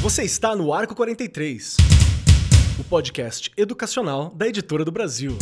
Você está no Arco 43, o podcast educacional da Editora do Brasil.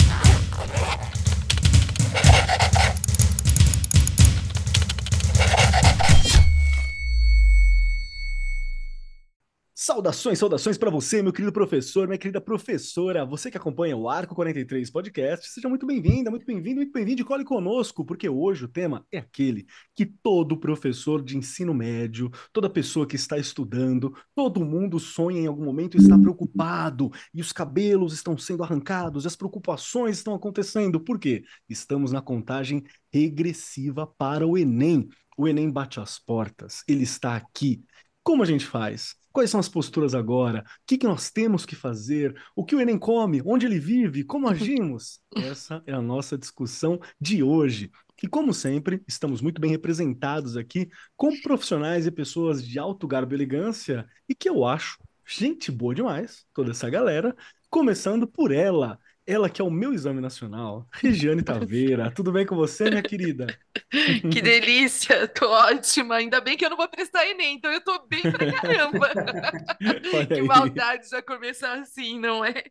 Saudações, saudações para você, meu querido professor, minha querida professora, você que acompanha o Arco 43 Podcast, seja muito bem-vinda, muito bem-vindo, muito bem-vindo e cole conosco, porque hoje o tema é aquele que todo professor de ensino médio, toda pessoa que está estudando, todo mundo sonha em algum momento e está preocupado, e os cabelos estão sendo arrancados, e as preocupações estão acontecendo, por quê? Estamos na contagem regressiva para o Enem. O Enem bate as portas, ele está aqui. Como a gente faz? Quais são as posturas agora? O que, que nós temos que fazer? O que o Enem come? Onde ele vive? Como agimos? Essa é a nossa discussão de hoje. E como sempre, estamos muito bem representados aqui com profissionais e pessoas de alto garbo e elegância e que eu acho gente boa demais, toda essa galera, começando por ela, ela que é o meu exame nacional, Regiane Taveira. Tudo bem com você, minha querida? Que delícia, tô ótima. Ainda bem que eu não vou prestar Enem, então eu tô bem pra caramba. que maldade já começar assim, não é?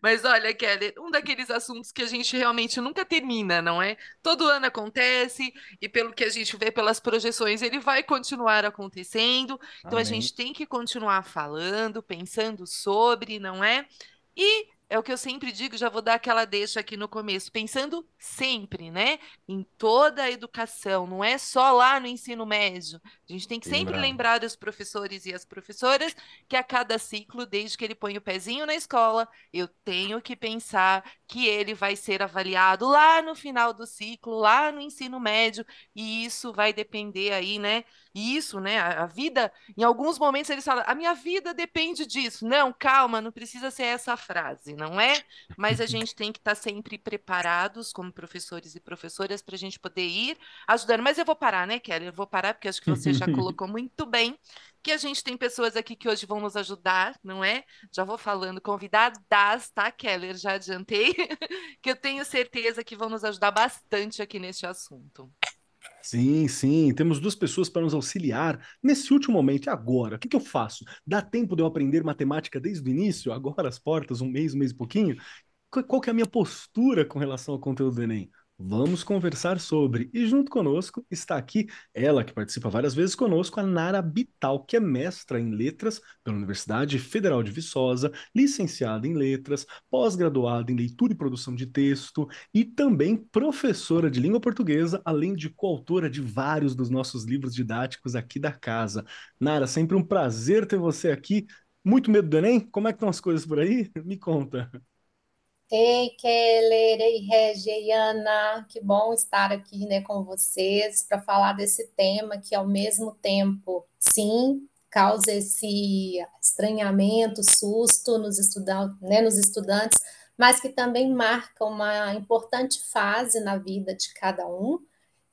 Mas olha, Kelly, um daqueles assuntos que a gente realmente nunca termina, não é? Todo ano acontece e pelo que a gente vê pelas projeções, ele vai continuar acontecendo. Então Amém. a gente tem que continuar falando, pensando sobre, não é? E é o que eu sempre digo, já vou dar aquela deixa aqui no começo, pensando sempre, né? Em toda a educação, não é só lá no ensino médio. A gente tem que sempre lembrar, lembrar os professores e as professoras que a cada ciclo, desde que ele põe o pezinho na escola, eu tenho que pensar que ele vai ser avaliado lá no final do ciclo, lá no ensino médio, e isso vai depender aí, né? E isso, né? A, a vida, em alguns momentos ele fala: a minha vida depende disso. Não, calma, não precisa ser essa frase, não é? Mas a gente tem que estar tá sempre preparados como professores e professoras para a gente poder ir ajudando. Mas eu vou parar, né, Kelly? Eu vou parar porque acho que você já colocou muito bem que a gente tem pessoas aqui que hoje vão nos ajudar, não é? Já vou falando, convidadas, tá, Keller? Já adiantei, que eu tenho certeza que vão nos ajudar bastante aqui neste assunto. Sim, sim, temos duas pessoas para nos auxiliar nesse último momento. E agora? O que, que, eu faço? Dá tempo de eu aprender matemática desde o início? Agora as portas, um mês, um mês e pouquinho? Qual, que é a minha postura com relação ao conteúdo do Enem? Vamos conversar sobre. E junto conosco está aqui ela, que participa várias vezes conosco, a Nara Bital, que é mestra em letras pela Universidade Federal de Viçosa, licenciada em letras, pós-graduada em leitura e produção de texto e também professora de língua portuguesa, além de coautora de vários dos nossos livros didáticos aqui da casa. Nara, sempre um prazer ter você aqui. Muito medo do Enem? Como é que estão as coisas por aí? Me conta. Ei, Keller, ei, Ana, que bom estar aqui né, com vocês para falar desse tema que, ao mesmo tempo, sim, causa esse estranhamento, susto nos, estudan né, nos estudantes, mas que também marca uma importante fase na vida de cada um.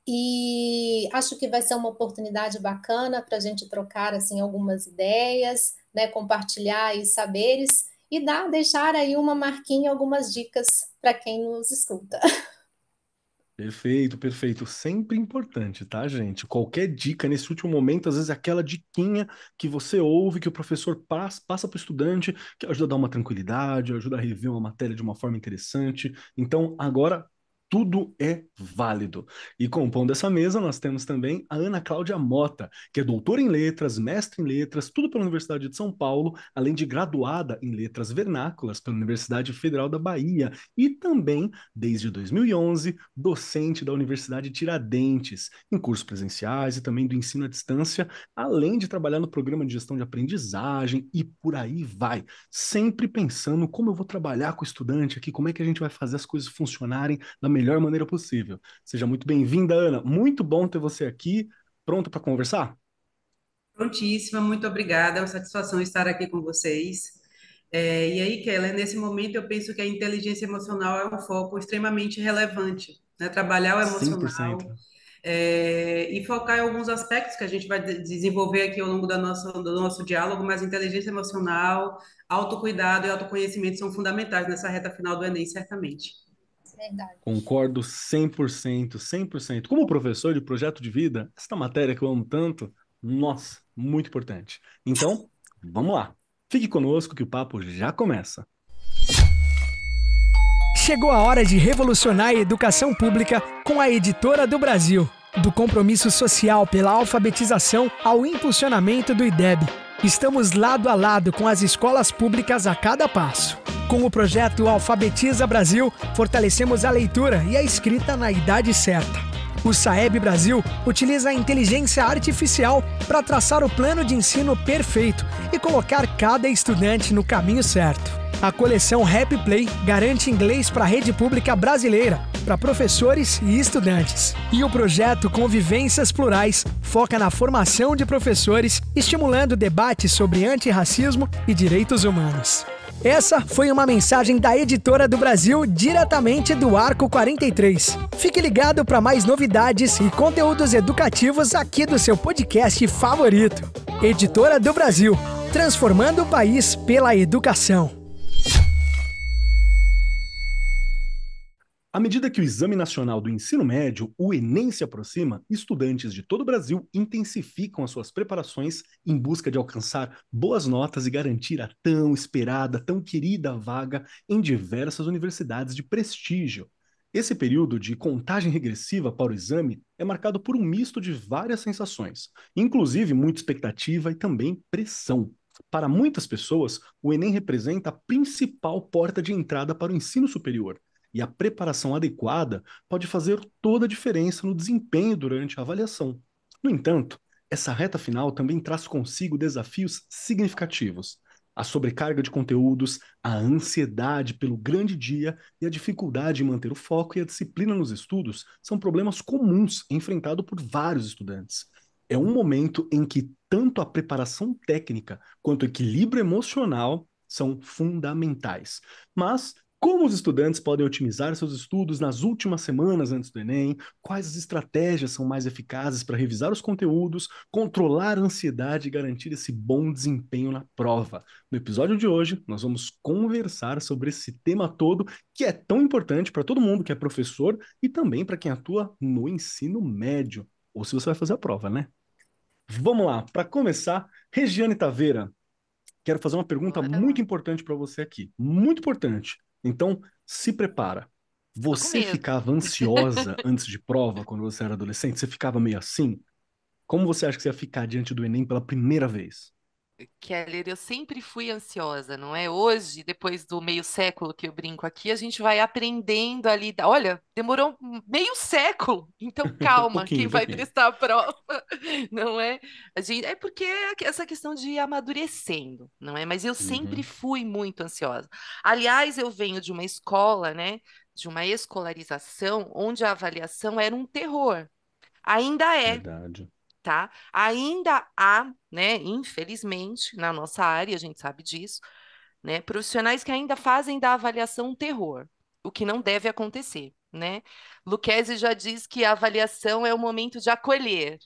E acho que vai ser uma oportunidade bacana para a gente trocar assim algumas ideias, né, compartilhar aí saberes e dar, deixar aí uma marquinha, algumas dicas para quem nos escuta. Perfeito, perfeito. Sempre importante, tá, gente? Qualquer dica nesse último momento, às vezes é aquela diquinha que você ouve, que o professor passa, passa para o estudante, que ajuda a dar uma tranquilidade, ajuda a rever uma matéria de uma forma interessante. Então, agora tudo é válido. E compondo essa mesa, nós temos também a Ana Cláudia Mota, que é doutora em letras, mestre em letras, tudo pela Universidade de São Paulo, além de graduada em letras vernáculas pela Universidade Federal da Bahia e também, desde 2011, docente da Universidade Tiradentes, em cursos presenciais e também do ensino à distância, além de trabalhar no programa de gestão de aprendizagem e por aí vai, sempre pensando como eu vou trabalhar com o estudante aqui, como é que a gente vai fazer as coisas funcionarem da melhor maneira possível. Seja muito bem-vinda, Ana. Muito bom ter você aqui. pronta para conversar? Prontíssima, muito obrigada. É uma satisfação estar aqui com vocês. É, e aí, Keller, nesse momento eu penso que a inteligência emocional é um foco extremamente relevante. Né? Trabalhar o emocional. 100%. É, e focar em alguns aspectos que a gente vai desenvolver aqui ao longo da nossa, do nosso diálogo, mas inteligência emocional, autocuidado e autoconhecimento são fundamentais nessa reta final do Enem, certamente. Verdade. Concordo 100%, 100%. Como professor de projeto de vida, esta matéria que eu amo tanto, nossa, muito importante. Então, vamos lá. Fique conosco que o papo já começa. Chegou a hora de revolucionar a educação pública com a Editora do Brasil. Do compromisso social pela alfabetização ao impulsionamento do IDEB. Estamos lado a lado com as escolas públicas a cada passo. Com o projeto Alfabetiza Brasil, fortalecemos a leitura e a escrita na idade certa. O Saeb Brasil utiliza a inteligência artificial para traçar o plano de ensino perfeito e colocar cada estudante no caminho certo. A coleção Happy Play garante inglês para a rede pública brasileira, para professores e estudantes. E o projeto Convivências Plurais foca na formação de professores, estimulando debates sobre antirracismo e direitos humanos. Essa foi uma mensagem da editora do Brasil diretamente do Arco 43. Fique ligado para mais novidades e conteúdos educativos aqui do seu podcast favorito. Editora do Brasil, transformando o país pela educação. À medida que o Exame Nacional do Ensino Médio, o Enem, se aproxima, estudantes de todo o Brasil intensificam as suas preparações em busca de alcançar boas notas e garantir a tão esperada, tão querida vaga em diversas universidades de prestígio. Esse período de contagem regressiva para o exame é marcado por um misto de várias sensações, inclusive muita expectativa e também pressão. Para muitas pessoas, o Enem representa a principal porta de entrada para o ensino superior e a preparação adequada pode fazer toda a diferença no desempenho durante a avaliação. No entanto, essa reta final também traz consigo desafios significativos. A sobrecarga de conteúdos, a ansiedade pelo grande dia e a dificuldade em manter o foco e a disciplina nos estudos são problemas comuns enfrentados por vários estudantes. É um momento em que tanto a preparação técnica quanto o equilíbrio emocional são fundamentais. Mas como os estudantes podem otimizar seus estudos nas últimas semanas antes do Enem? Quais as estratégias são mais eficazes para revisar os conteúdos, controlar a ansiedade e garantir esse bom desempenho na prova? No episódio de hoje, nós vamos conversar sobre esse tema todo que é tão importante para todo mundo que é professor e também para quem atua no ensino médio, ou se você vai fazer a prova, né? Vamos lá, para começar, Regiane Taveira, quero fazer uma pergunta muito importante para você aqui. Muito importante. Então, se prepara. Você ficava ansiosa antes de prova, quando você era adolescente? Você ficava meio assim? Como você acha que você ia ficar diante do Enem pela primeira vez? Keller, eu sempre fui ansiosa, não é? Hoje, depois do meio século que eu brinco aqui, a gente vai aprendendo ali. Olha, demorou meio século, então calma, um quem vai pouquinho. prestar a prova, não é? A gente, é porque essa questão de ir amadurecendo, não é? Mas eu sempre uhum. fui muito ansiosa. Aliás, eu venho de uma escola, né? De uma escolarização onde a avaliação era um terror. Ainda é. Verdade tá? Ainda há, né, infelizmente, na nossa área, a gente sabe disso, né, profissionais que ainda fazem da avaliação um terror, o que não deve acontecer, né? Luquezzi já diz que a avaliação é o momento de acolher.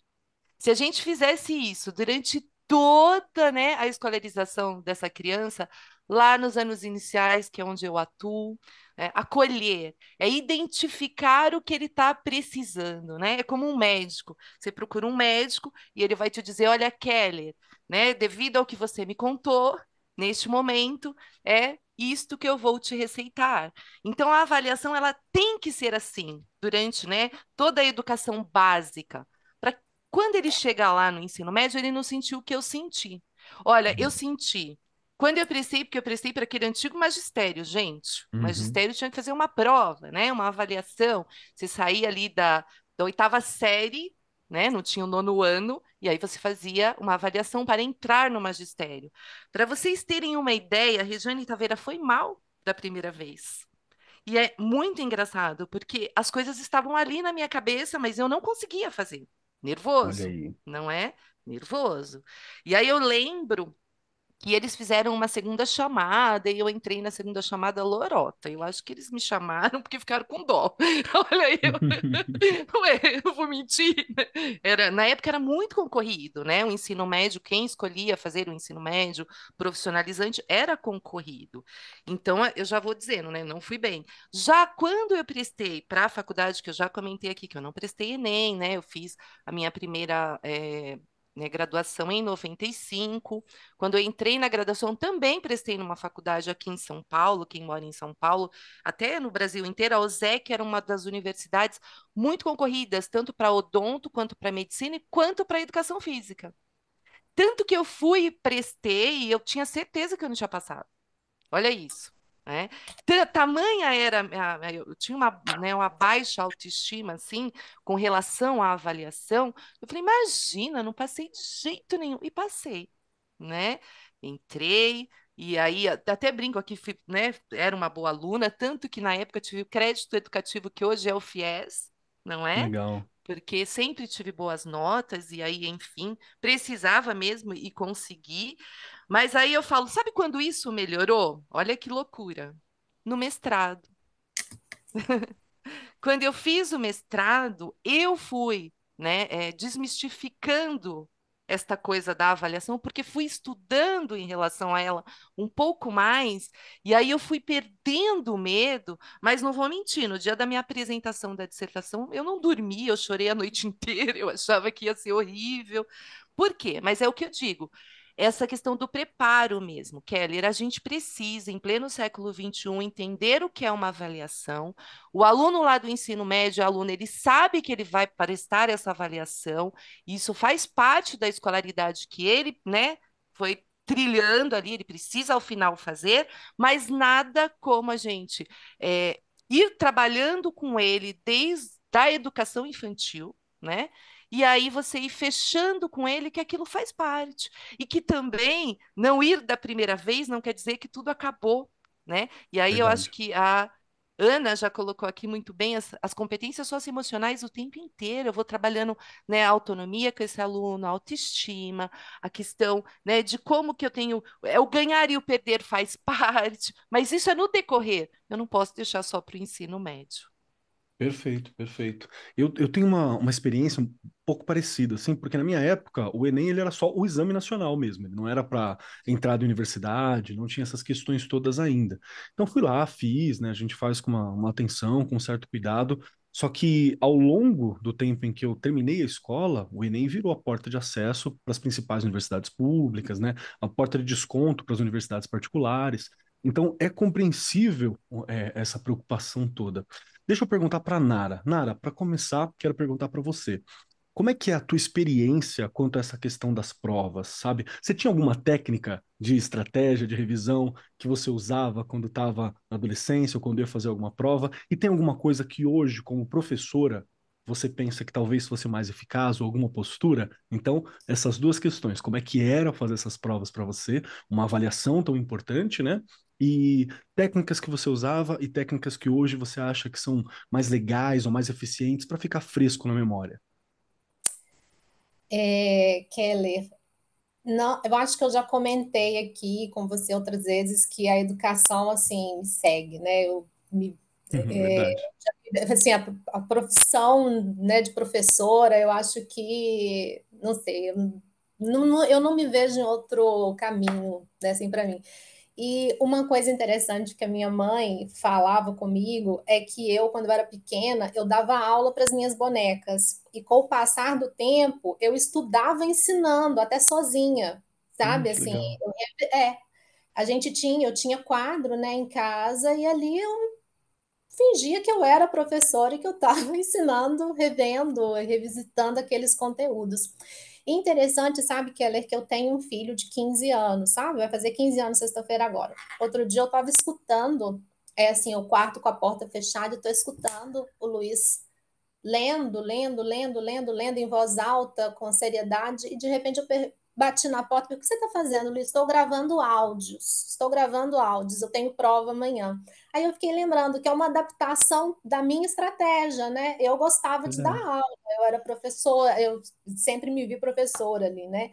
Se a gente fizesse isso durante toda né, a escolarização dessa criança, lá nos anos iniciais, que é onde eu atuo, é acolher, é identificar o que ele está precisando, né? É como um médico. Você procura um médico e ele vai te dizer, olha, Keller, né? Devido ao que você me contou, neste momento é isto que eu vou te receitar. Então a avaliação ela tem que ser assim durante, né, toda a educação básica, para quando ele chegar lá no ensino médio ele não sentiu o que eu senti. Olha, eu uhum. senti quando eu prestei, porque eu prestei para aquele antigo magistério, gente, uhum. o magistério tinha que fazer uma prova, né? Uma avaliação. Você saía ali da, da oitava série, né? Não tinha o nono ano, e aí você fazia uma avaliação para entrar no magistério. Para vocês terem uma ideia, a Regiane Taveira foi mal da primeira vez. E é muito engraçado, porque as coisas estavam ali na minha cabeça, mas eu não conseguia fazer. Nervoso, não é? Nervoso. E aí eu lembro e eles fizeram uma segunda chamada e eu entrei na segunda chamada lorota. Eu acho que eles me chamaram porque ficaram com dó. Olha, eu, Ué, eu vou mentir. Era, na época era muito concorrido, né? O ensino médio, quem escolhia fazer o ensino médio profissionalizante era concorrido. Então, eu já vou dizendo, né? Não fui bem. Já quando eu prestei para a faculdade, que eu já comentei aqui, que eu não prestei Enem, né? Eu fiz a minha primeira é, né, graduação em 95. Quando eu entrei na graduação, também prestei numa faculdade aqui em São Paulo, quem mora em São Paulo, até no Brasil inteiro, a OSEC era uma das universidades muito concorridas, tanto para odonto, quanto para medicina, quanto para educação física. Tanto que eu fui, prestei, e eu tinha certeza que eu não tinha passado. Olha isso. Né? Tamanha era, eu tinha uma, né, uma baixa autoestima, assim, com relação à avaliação. Eu falei, imagina, não passei de jeito nenhum. E passei, né? Entrei, e aí, até brinco aqui, né? Era uma boa aluna, tanto que na época tive o crédito educativo que hoje é o FIES, não é? Legal. Porque sempre tive boas notas, e aí, enfim, precisava mesmo e consegui. Mas aí eu falo, sabe quando isso melhorou? Olha que loucura. No mestrado. quando eu fiz o mestrado, eu fui né, é, desmistificando esta coisa da avaliação, porque fui estudando em relação a ela um pouco mais, e aí eu fui perdendo o medo, mas não vou mentir, no dia da minha apresentação da dissertação, eu não dormi, eu chorei a noite inteira, eu achava que ia ser horrível. Por quê? Mas é o que eu digo essa questão do preparo mesmo, Keller. A gente precisa, em pleno século XXI, entender o que é uma avaliação. O aluno lá do ensino médio, o aluno, ele sabe que ele vai prestar essa avaliação, isso faz parte da escolaridade que ele né, foi trilhando ali, ele precisa ao final fazer, mas nada como a gente é, ir trabalhando com ele desde a educação infantil, né? e aí você ir fechando com ele que aquilo faz parte. E que também não ir da primeira vez não quer dizer que tudo acabou. Né? E aí Verdade. eu acho que a Ana já colocou aqui muito bem as, as competências socioemocionais o tempo inteiro. Eu vou trabalhando né, a autonomia com esse aluno, a autoestima, a questão né, de como que eu tenho. É, o ganhar e o perder faz parte, mas isso é no decorrer. Eu não posso deixar só para o ensino médio. Perfeito, perfeito. Eu, eu tenho uma, uma experiência um pouco parecida, assim, porque na minha época o Enem ele era só o exame nacional mesmo, ele não era para entrar na universidade, não tinha essas questões todas ainda. Então fui lá, fiz, né? A gente faz com uma, uma atenção, com um certo cuidado, só que ao longo do tempo em que eu terminei a escola, o Enem virou a porta de acesso para as principais universidades públicas, né? A porta de desconto para as universidades particulares. Então é compreensível é, essa preocupação toda. Deixa eu perguntar para Nara. Nara, para começar, quero perguntar para você. Como é que é a tua experiência quanto a essa questão das provas, sabe? Você tinha alguma técnica de estratégia, de revisão que você usava quando estava na adolescência ou quando ia fazer alguma prova? E tem alguma coisa que hoje, como professora, você pensa que talvez fosse mais eficaz ou alguma postura? Então, essas duas questões, como é que era fazer essas provas para você, uma avaliação tão importante, né? e técnicas que você usava e técnicas que hoje você acha que são mais legais ou mais eficientes para ficar fresco na memória? É, Keller, não, eu acho que eu já comentei aqui com você outras vezes que a educação assim me segue, né? Eu me uhum, é, já, assim a, a, profissão né de professora, eu acho que não sei, eu não, eu não me vejo em outro caminho, né? Assim para mim. E uma coisa interessante que a minha mãe falava comigo é que eu, quando eu era pequena, eu dava aula para as minhas bonecas. E com o passar do tempo, eu estudava ensinando, até sozinha, sabe? Hum, assim, eu, é. A gente tinha, eu tinha quadro, né, em casa, e ali eu fingia que eu era professora e que eu estava ensinando, revendo, revisitando aqueles conteúdos. Interessante, sabe, Keller, que eu tenho um filho de 15 anos, sabe? Vai fazer 15 anos sexta-feira agora. Outro dia eu estava escutando, é assim, o quarto com a porta fechada, eu tô escutando o Luiz lendo, lendo, lendo, lendo, lendo em voz alta, com seriedade, e de repente eu bati na porta, o que você está fazendo, Luiz? Estou gravando áudios, estou gravando áudios, eu tenho prova amanhã. Aí eu fiquei lembrando que é uma adaptação da minha estratégia, né? Eu gostava de é. dar uhum. aula, eu era professora, eu sempre me vi professora ali, né?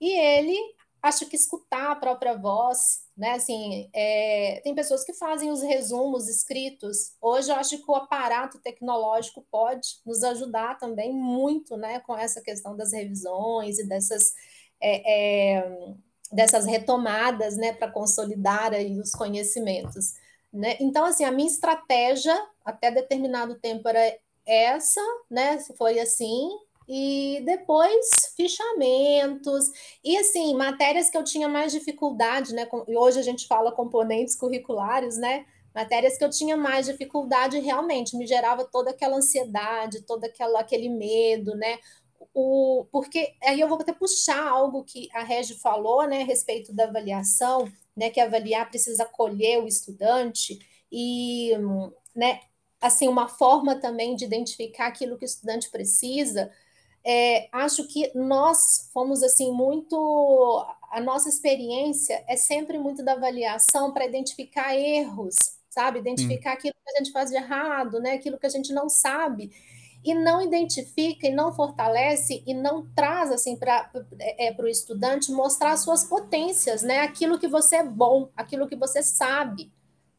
E ele, acho que escutar a própria voz, né? Assim, é, tem pessoas que fazem os resumos escritos. Hoje eu acho que o aparato tecnológico pode nos ajudar também muito, né? Com essa questão das revisões e dessas é, é, dessas retomadas, né, para consolidar aí os conhecimentos. Né? Então, assim, a minha estratégia até determinado tempo era essa, né? Foi assim, e depois fichamentos e assim matérias que eu tinha mais dificuldade, né? E hoje a gente fala componentes curriculares, né? Matérias que eu tinha mais dificuldade realmente me gerava toda aquela ansiedade, todo aquela, aquele medo, né? o, porque aí eu vou até puxar algo que a Regi falou, né, a respeito da avaliação, né, que avaliar precisa acolher o estudante e, né, assim, uma forma também de identificar aquilo que o estudante precisa. É, acho que nós fomos assim muito a nossa experiência é sempre muito da avaliação para identificar erros, sabe? Identificar hum. aquilo que a gente faz de errado, né? Aquilo que a gente não sabe e não identifica e não fortalece e não traz assim para é, é o estudante mostrar suas potências, né? Aquilo que você é bom, aquilo que você sabe,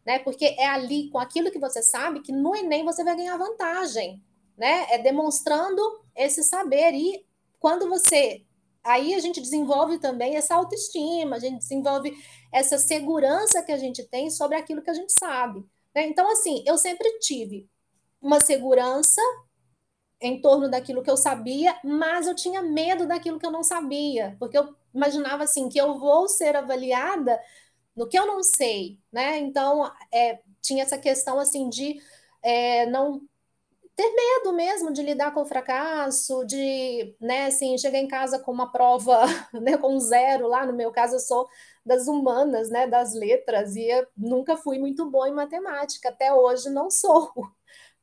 né? Porque é ali com aquilo que você sabe que no Enem você vai ganhar vantagem, né? É demonstrando esse saber e quando você aí a gente desenvolve também essa autoestima, a gente desenvolve essa segurança que a gente tem sobre aquilo que a gente sabe. Né? Então, assim, eu sempre tive uma segurança em torno daquilo que eu sabia, mas eu tinha medo daquilo que eu não sabia, porque eu imaginava assim que eu vou ser avaliada no que eu não sei, né? Então é, tinha essa questão assim de é, não ter medo mesmo de lidar com o fracasso, de, né, assim, chegar em casa com uma prova, né, com zero lá, no meu caso eu sou das humanas, né, das letras, e nunca fui muito boa em matemática, até hoje não sou.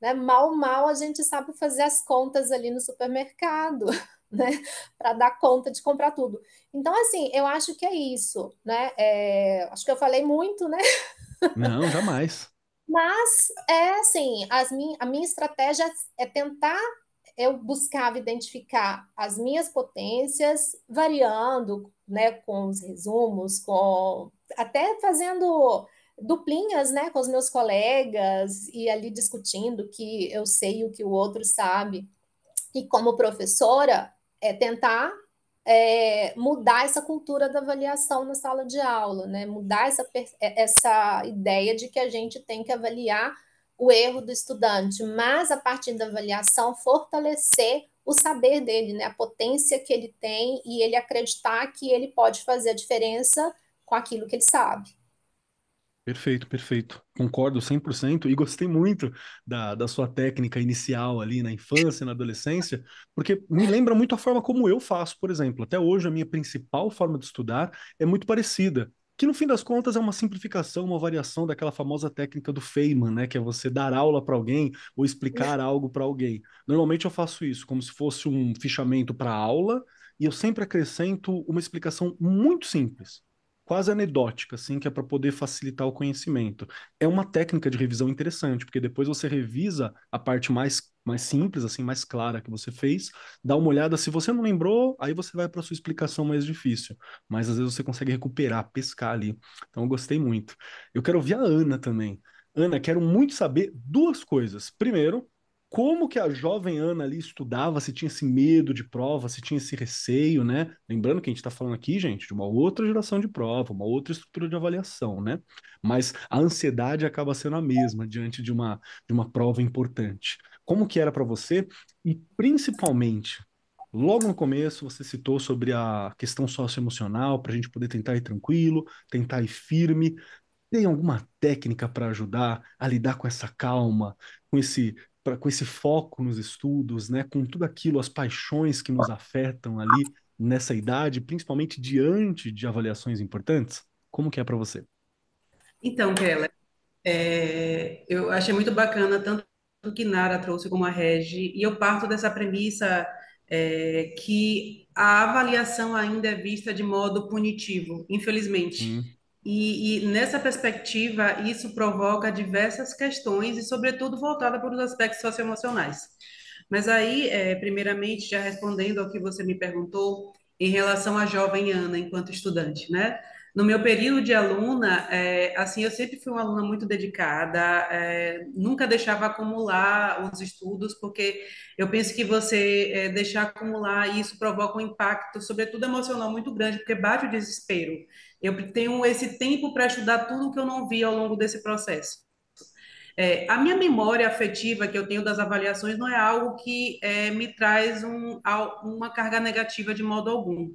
Né? Mal, mal a gente sabe fazer as contas ali no supermercado, né? Para dar conta de comprar tudo. Então, assim, eu acho que é isso, né? É... Acho que eu falei muito, né? Não, jamais. Mas é assim, as min a minha estratégia é tentar eu buscava identificar as minhas potências, variando, né, com os resumos, com até fazendo duplinhas, né, com os meus colegas e ali discutindo que eu sei o que o outro sabe. E como professora, é tentar é, mudar essa cultura da avaliação na sala de aula, né? Mudar essa, é, essa ideia de que a gente tem que avaliar o erro do estudante, mas a partir da avaliação fortalecer o saber dele, né? A potência que ele tem e ele acreditar que ele pode fazer a diferença com aquilo que ele sabe. Perfeito, perfeito. Concordo 100% e gostei muito da, da sua técnica inicial ali na infância, na adolescência, porque me lembra muito a forma como eu faço, por exemplo. Até hoje, a minha principal forma de estudar é muito parecida, que no fim das contas é uma simplificação, uma variação daquela famosa técnica do Feynman, né? Que é você dar aula para alguém ou explicar algo para alguém. Normalmente eu faço isso como se fosse um fichamento para aula e eu sempre acrescento uma explicação muito simples quase anedótica, assim, que é para poder facilitar o conhecimento. É uma técnica de revisão interessante, porque depois você revisa a parte mais, mais simples, assim, mais clara que você fez, dá uma olhada, se você não lembrou, aí você vai para sua explicação mais difícil, mas às vezes você consegue recuperar, pescar ali. Então eu gostei muito. Eu quero ouvir a Ana também. Ana, quero muito saber duas coisas. Primeiro, como que a jovem Ana ali estudava, se tinha esse medo de prova, se tinha esse receio, né? Lembrando que a gente está falando aqui, gente, de uma outra geração de prova, uma outra estrutura de avaliação, né? Mas a ansiedade acaba sendo a mesma diante de uma, de uma prova importante. Como que era para você? E principalmente, Logo no começo, você citou sobre a questão socioemocional, para a gente poder tentar ir tranquilo, tentar ir firme. Tem alguma técnica para ajudar a lidar com essa calma, com esse pra, com esse foco nos estudos, né, com tudo aquilo, as paixões que nos afetam ali nessa idade, principalmente diante de avaliações importantes? Como que é para você? Então, Keller, é, eu achei muito bacana tanto o que Nara trouxe como a Regi, e eu parto dessa premissa é, que a avaliação ainda é vista de modo punitivo, infelizmente. Hum. E, e, nessa perspectiva, isso provoca diversas questões e, sobretudo, voltada para os aspectos socioemocionais. Mas aí, é, primeiramente, já respondendo ao que você me perguntou em relação à jovem Ana enquanto estudante, né? No meu período de aluna, é, assim, eu sempre fui uma aluna muito dedicada, é, nunca deixava acumular os estudos, porque eu penso que você é, deixar acumular isso provoca um impacto, sobretudo emocional, muito grande, porque bate o desespero. Eu tenho esse tempo para estudar tudo que eu não vi ao longo desse processo. É, a minha memória afetiva que eu tenho das avaliações não é algo que é, me traz um, uma carga negativa de modo algum.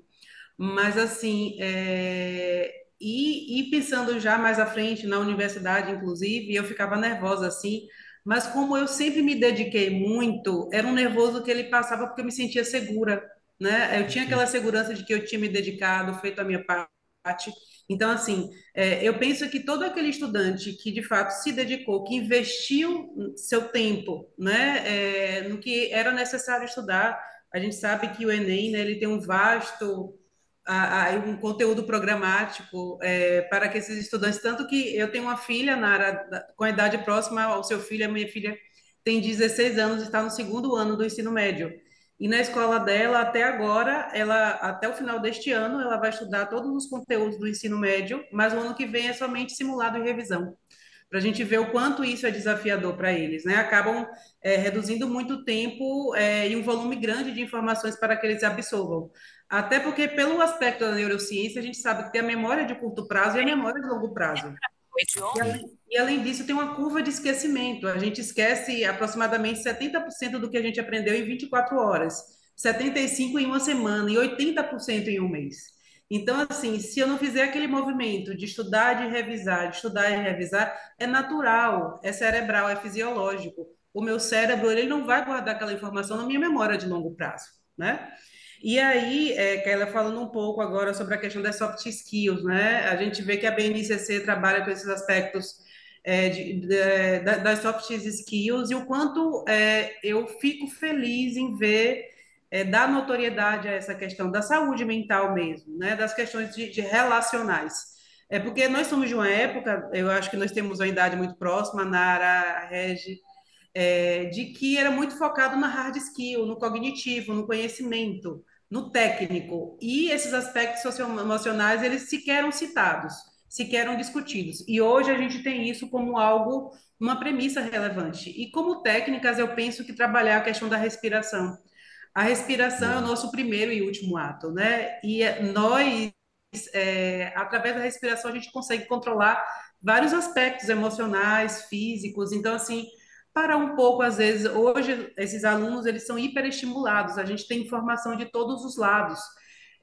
Mas, assim, é... e, e pensando já mais à frente, na universidade, inclusive, eu ficava nervosa, assim, mas como eu sempre me dediquei muito, era um nervoso que ele passava porque eu me sentia segura, né? Eu tinha aquela segurança de que eu tinha me dedicado, feito a minha parte. Então, assim, é, eu penso que todo aquele estudante que de fato se dedicou, que investiu seu tempo, né, é, no que era necessário estudar, a gente sabe que o Enem, né, ele tem um vasto a, a, um conteúdo programático é, para que esses estudantes, tanto que eu tenho uma filha nara com a idade próxima ao seu filho, a minha filha tem 16 anos está no segundo ano do ensino médio. E na escola dela, até agora, ela até o final deste ano, ela vai estudar todos os conteúdos do ensino médio, mas o ano que vem é somente simulado e revisão para a gente ver o quanto isso é desafiador para eles, né? Acabam é, reduzindo muito tempo é, e um volume grande de informações para que eles absorvam. Até porque, pelo aspecto da neurociência, a gente sabe que tem a memória de curto prazo e a memória de longo prazo. E além, e além disso, tem uma curva de esquecimento. A gente esquece aproximadamente 70% do que a gente aprendeu em 24 horas, 75% em uma semana e 80% em um mês. Então, assim, se eu não fizer aquele movimento de estudar, de revisar, de estudar e revisar, é natural, é cerebral, é fisiológico. O meu cérebro ele não vai guardar aquela informação na minha memória de longo prazo, né? E aí, é, falando um pouco agora sobre a questão das soft skills, né? A gente vê que a BNCC trabalha com esses aspectos é, de, de, é, de, das soft skills e o quanto é, eu fico feliz em ver é, dar notoriedade a essa questão da saúde mental mesmo, né, das questões de, de relacionais. É porque nós somos de uma época, eu acho que nós temos uma idade muito próxima, Nara, Regi, é, de que era muito focado na hard skill, no cognitivo, no conhecimento, no técnico. E esses aspectos socioemocionais, eles sequer eram citados, sequer eram discutidos. E hoje a gente tem isso como algo, uma premissa relevante. E como técnicas, eu penso que trabalhar a questão da respiração, a respiração é o nosso primeiro e último ato, né? E é, nós, é, através da respiração, a gente consegue controlar vários aspectos emocionais, físicos. Então, assim, para um pouco, às vezes, hoje esses alunos eles são hiperestimulados, a gente tem informação de todos os lados.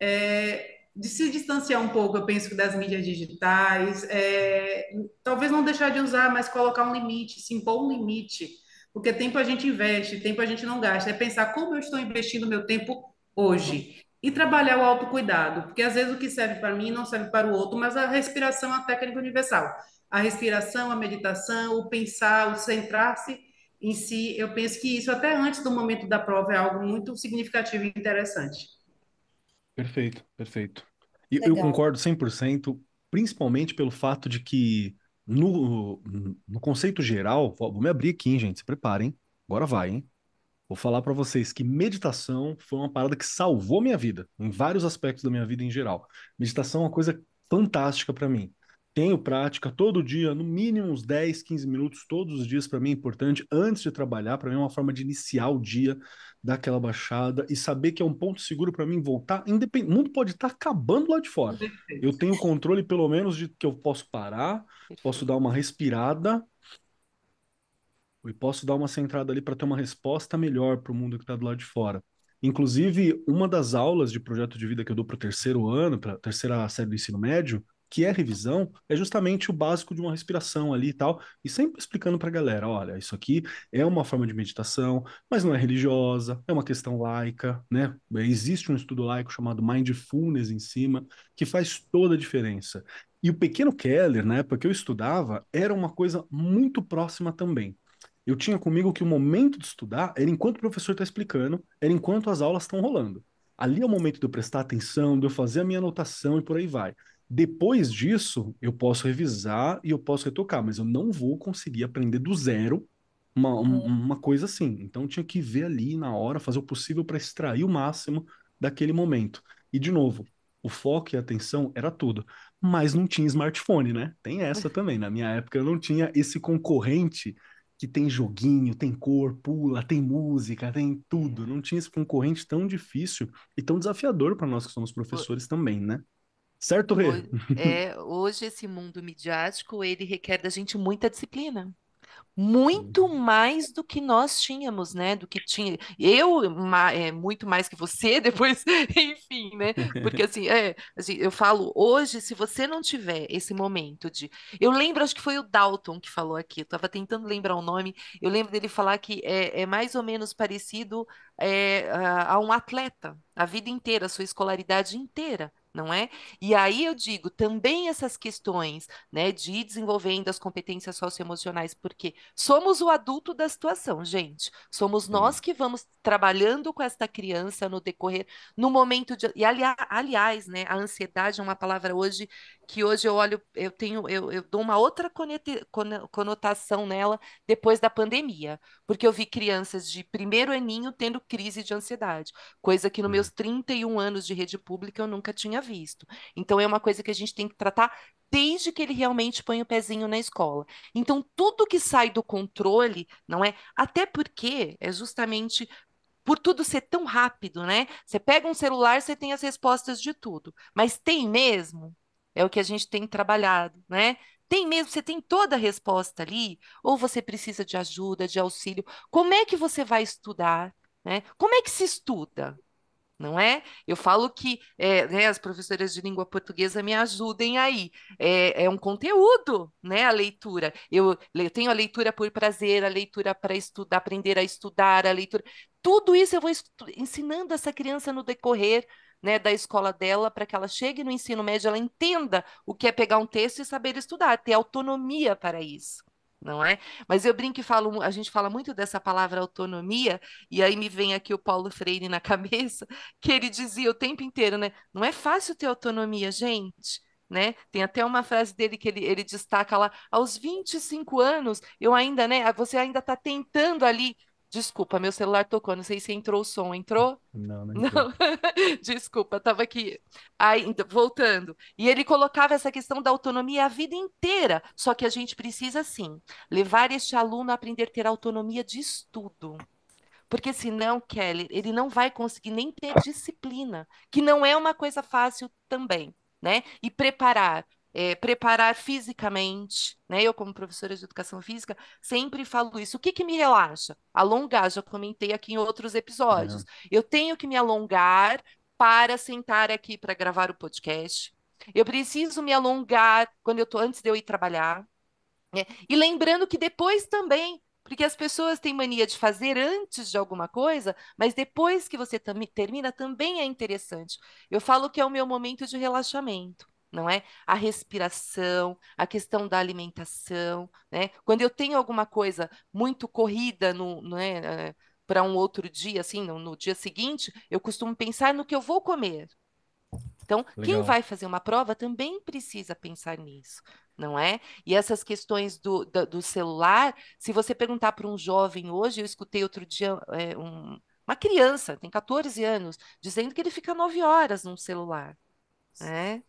É, de se distanciar um pouco, eu penso, das mídias digitais, é, talvez não deixar de usar, mas colocar um limite, se impor um limite porque tempo a gente investe, tempo a gente não gasta. É pensar como eu estou investindo meu tempo hoje. E trabalhar o autocuidado, porque às vezes o que serve para mim não serve para o outro, mas a respiração é a técnica universal. A respiração, a meditação, o pensar, o centrar-se em si, eu penso que isso até antes do momento da prova é algo muito significativo e interessante. Perfeito, perfeito. E eu concordo 100%, principalmente pelo fato de que no, no conceito geral, vou me abrir aqui, hein, gente, se preparem. Agora vai, hein? Vou falar para vocês que meditação foi uma parada que salvou minha vida, em vários aspectos da minha vida em geral. Meditação é uma coisa fantástica para mim tenho prática todo dia, no mínimo uns 10, 15 minutos todos os dias para mim é importante antes de trabalhar, para mim é uma forma de iniciar o dia, dar aquela baixada e saber que é um ponto seguro para mim voltar, independente, o mundo pode estar tá acabando lá de fora. Eu tenho controle pelo menos de que eu posso parar, posso dar uma respirada e posso dar uma centrada ali para ter uma resposta melhor para o mundo que está do lado de fora. Inclusive, uma das aulas de projeto de vida que eu dou para o terceiro ano, para a terceira série do ensino médio, que é revisão, é justamente o básico de uma respiração ali e tal, e sempre explicando para a galera, olha, isso aqui é uma forma de meditação, mas não é religiosa, é uma questão laica, né? Existe um estudo laico chamado Mindfulness em cima, que faz toda a diferença. E o pequeno Keller, na época que eu estudava, era uma coisa muito próxima também. Eu tinha comigo que o momento de estudar era enquanto o professor está explicando, era enquanto as aulas estão rolando. Ali é o momento de eu prestar atenção, de eu fazer a minha anotação e por aí vai. Depois disso, eu posso revisar e eu posso retocar, mas eu não vou conseguir aprender do zero uma, uhum. uma coisa assim. Então, tinha que ver ali na hora, fazer o possível para extrair o máximo daquele momento. E, de novo, o foco e a atenção era tudo. Mas não tinha smartphone, né? Tem essa também. Na minha época, eu não tinha esse concorrente que tem joguinho, tem cor, pula, tem música, tem tudo. É. Não tinha esse concorrente tão difícil e tão desafiador para nós que somos professores também, né? Certo, Rê? Hoje, é, hoje esse mundo midiático, ele requer da gente muita disciplina. Muito mais do que nós tínhamos, né? Do que tinha. Eu, ma, é, muito mais que você, depois, enfim, né? Porque assim, é, assim, eu falo, hoje, se você não tiver esse momento de. Eu lembro, acho que foi o Dalton que falou aqui, eu estava tentando lembrar o nome, eu lembro dele falar que é, é mais ou menos parecido é, a, a um atleta, a vida inteira, a sua escolaridade inteira não é? E aí eu digo também essas questões, né, de ir desenvolvendo as competências socioemocionais, porque somos o adulto da situação, gente. Somos nós que vamos trabalhando com esta criança no decorrer, no momento de e aliás, né, a ansiedade é uma palavra hoje que hoje eu olho, eu tenho, eu, eu dou uma outra conotação nela depois da pandemia, porque eu vi crianças de primeiro aninho tendo crise de ansiedade, coisa que nos meus 31 hum. anos de rede pública eu nunca tinha visto. Então é uma coisa que a gente tem que tratar desde que ele realmente põe o pezinho na escola. Então tudo que sai do controle, não é? Até porque é justamente por tudo ser tão rápido, né? Você pega um celular, você tem as respostas de tudo. Mas tem mesmo? É o que a gente tem trabalhado, né? Tem mesmo, você tem toda a resposta ali? Ou você precisa de ajuda, de auxílio? Como é que você vai estudar? Né? Como é que se estuda? Não é? Eu falo que é, né, as professoras de língua portuguesa me ajudem aí. É, é um conteúdo, né? A leitura. Eu, eu tenho a leitura por prazer, a leitura para estudar, aprender a estudar, a leitura. Tudo isso eu vou ensinando essa criança no decorrer né, da escola dela para que ela chegue no ensino médio, ela entenda o que é pegar um texto e saber estudar, ter autonomia para isso. Não é? Mas eu brinco e falo, a gente fala muito dessa palavra autonomia, e aí me vem aqui o Paulo Freire na cabeça, que ele dizia o tempo inteiro, né? Não é fácil ter autonomia, gente. Né? Tem até uma frase dele que ele, ele destaca lá, aos 25 anos, eu ainda, né, você ainda está tentando ali Desculpa, meu celular tocou, não sei se entrou o som. Entrou? Não, não entrou. Não. Desculpa, tava aqui. Aí, então, voltando. E ele colocava essa questão da autonomia a vida inteira. Só que a gente precisa, sim, levar este aluno a aprender a ter autonomia de estudo. Porque senão, Kelly, ele não vai conseguir nem ter disciplina, que não é uma coisa fácil também, né? E preparar é, preparar fisicamente, né? Eu, como professora de educação física, sempre falo isso. O que, que me relaxa? Alongar, já comentei aqui em outros episódios. É. Eu tenho que me alongar para sentar aqui para gravar o podcast. Eu preciso me alongar quando eu estou antes de eu ir trabalhar. Né? E lembrando que depois também porque as pessoas têm mania de fazer antes de alguma coisa, mas depois que você termina também é interessante. Eu falo que é o meu momento de relaxamento não é? A respiração, a questão da alimentação, né? Quando eu tenho alguma coisa muito corrida no, é, eh, para um outro dia, assim, no, no, dia seguinte, eu costumo pensar no que eu vou comer. Então, Legal. quem vai fazer uma prova também precisa pensar nisso, não é? E essas questões do, do, do celular, se você perguntar para um jovem hoje, eu escutei outro dia é, um, uma criança, tem 14 anos, dizendo que ele fica 9 horas num celular. Né?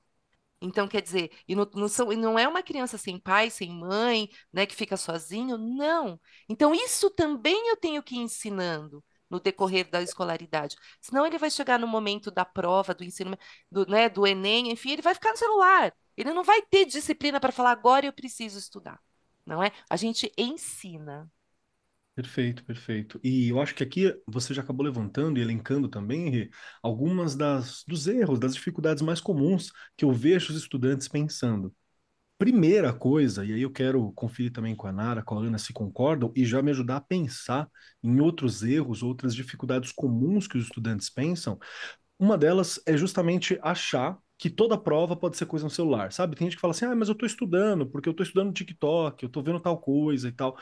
Então, quer dizer, e não, não, são, não é uma criança sem pai, sem mãe, né, que fica sozinho, não. Então, isso também eu tenho que ir ensinando no decorrer da escolaridade. Senão ele vai chegar no momento da prova, do ensino, do, né, do Enem, enfim, ele vai ficar no celular. Ele não vai ter disciplina para falar agora eu preciso estudar. Não é? A gente ensina. Perfeito, perfeito. E eu acho que aqui você já acabou levantando e elencando também, Henri, algumas das dos erros, das dificuldades mais comuns que eu vejo os estudantes pensando. Primeira coisa, e aí eu quero conferir também com a Nara, com a Ana se concordam e já me ajudar a pensar em outros erros, outras dificuldades comuns que os estudantes pensam. Uma delas é justamente achar que toda prova pode ser coisa no celular, sabe? Tem gente que fala assim, ah, mas eu estou estudando, porque eu estou estudando TikTok, eu estou vendo tal coisa e tal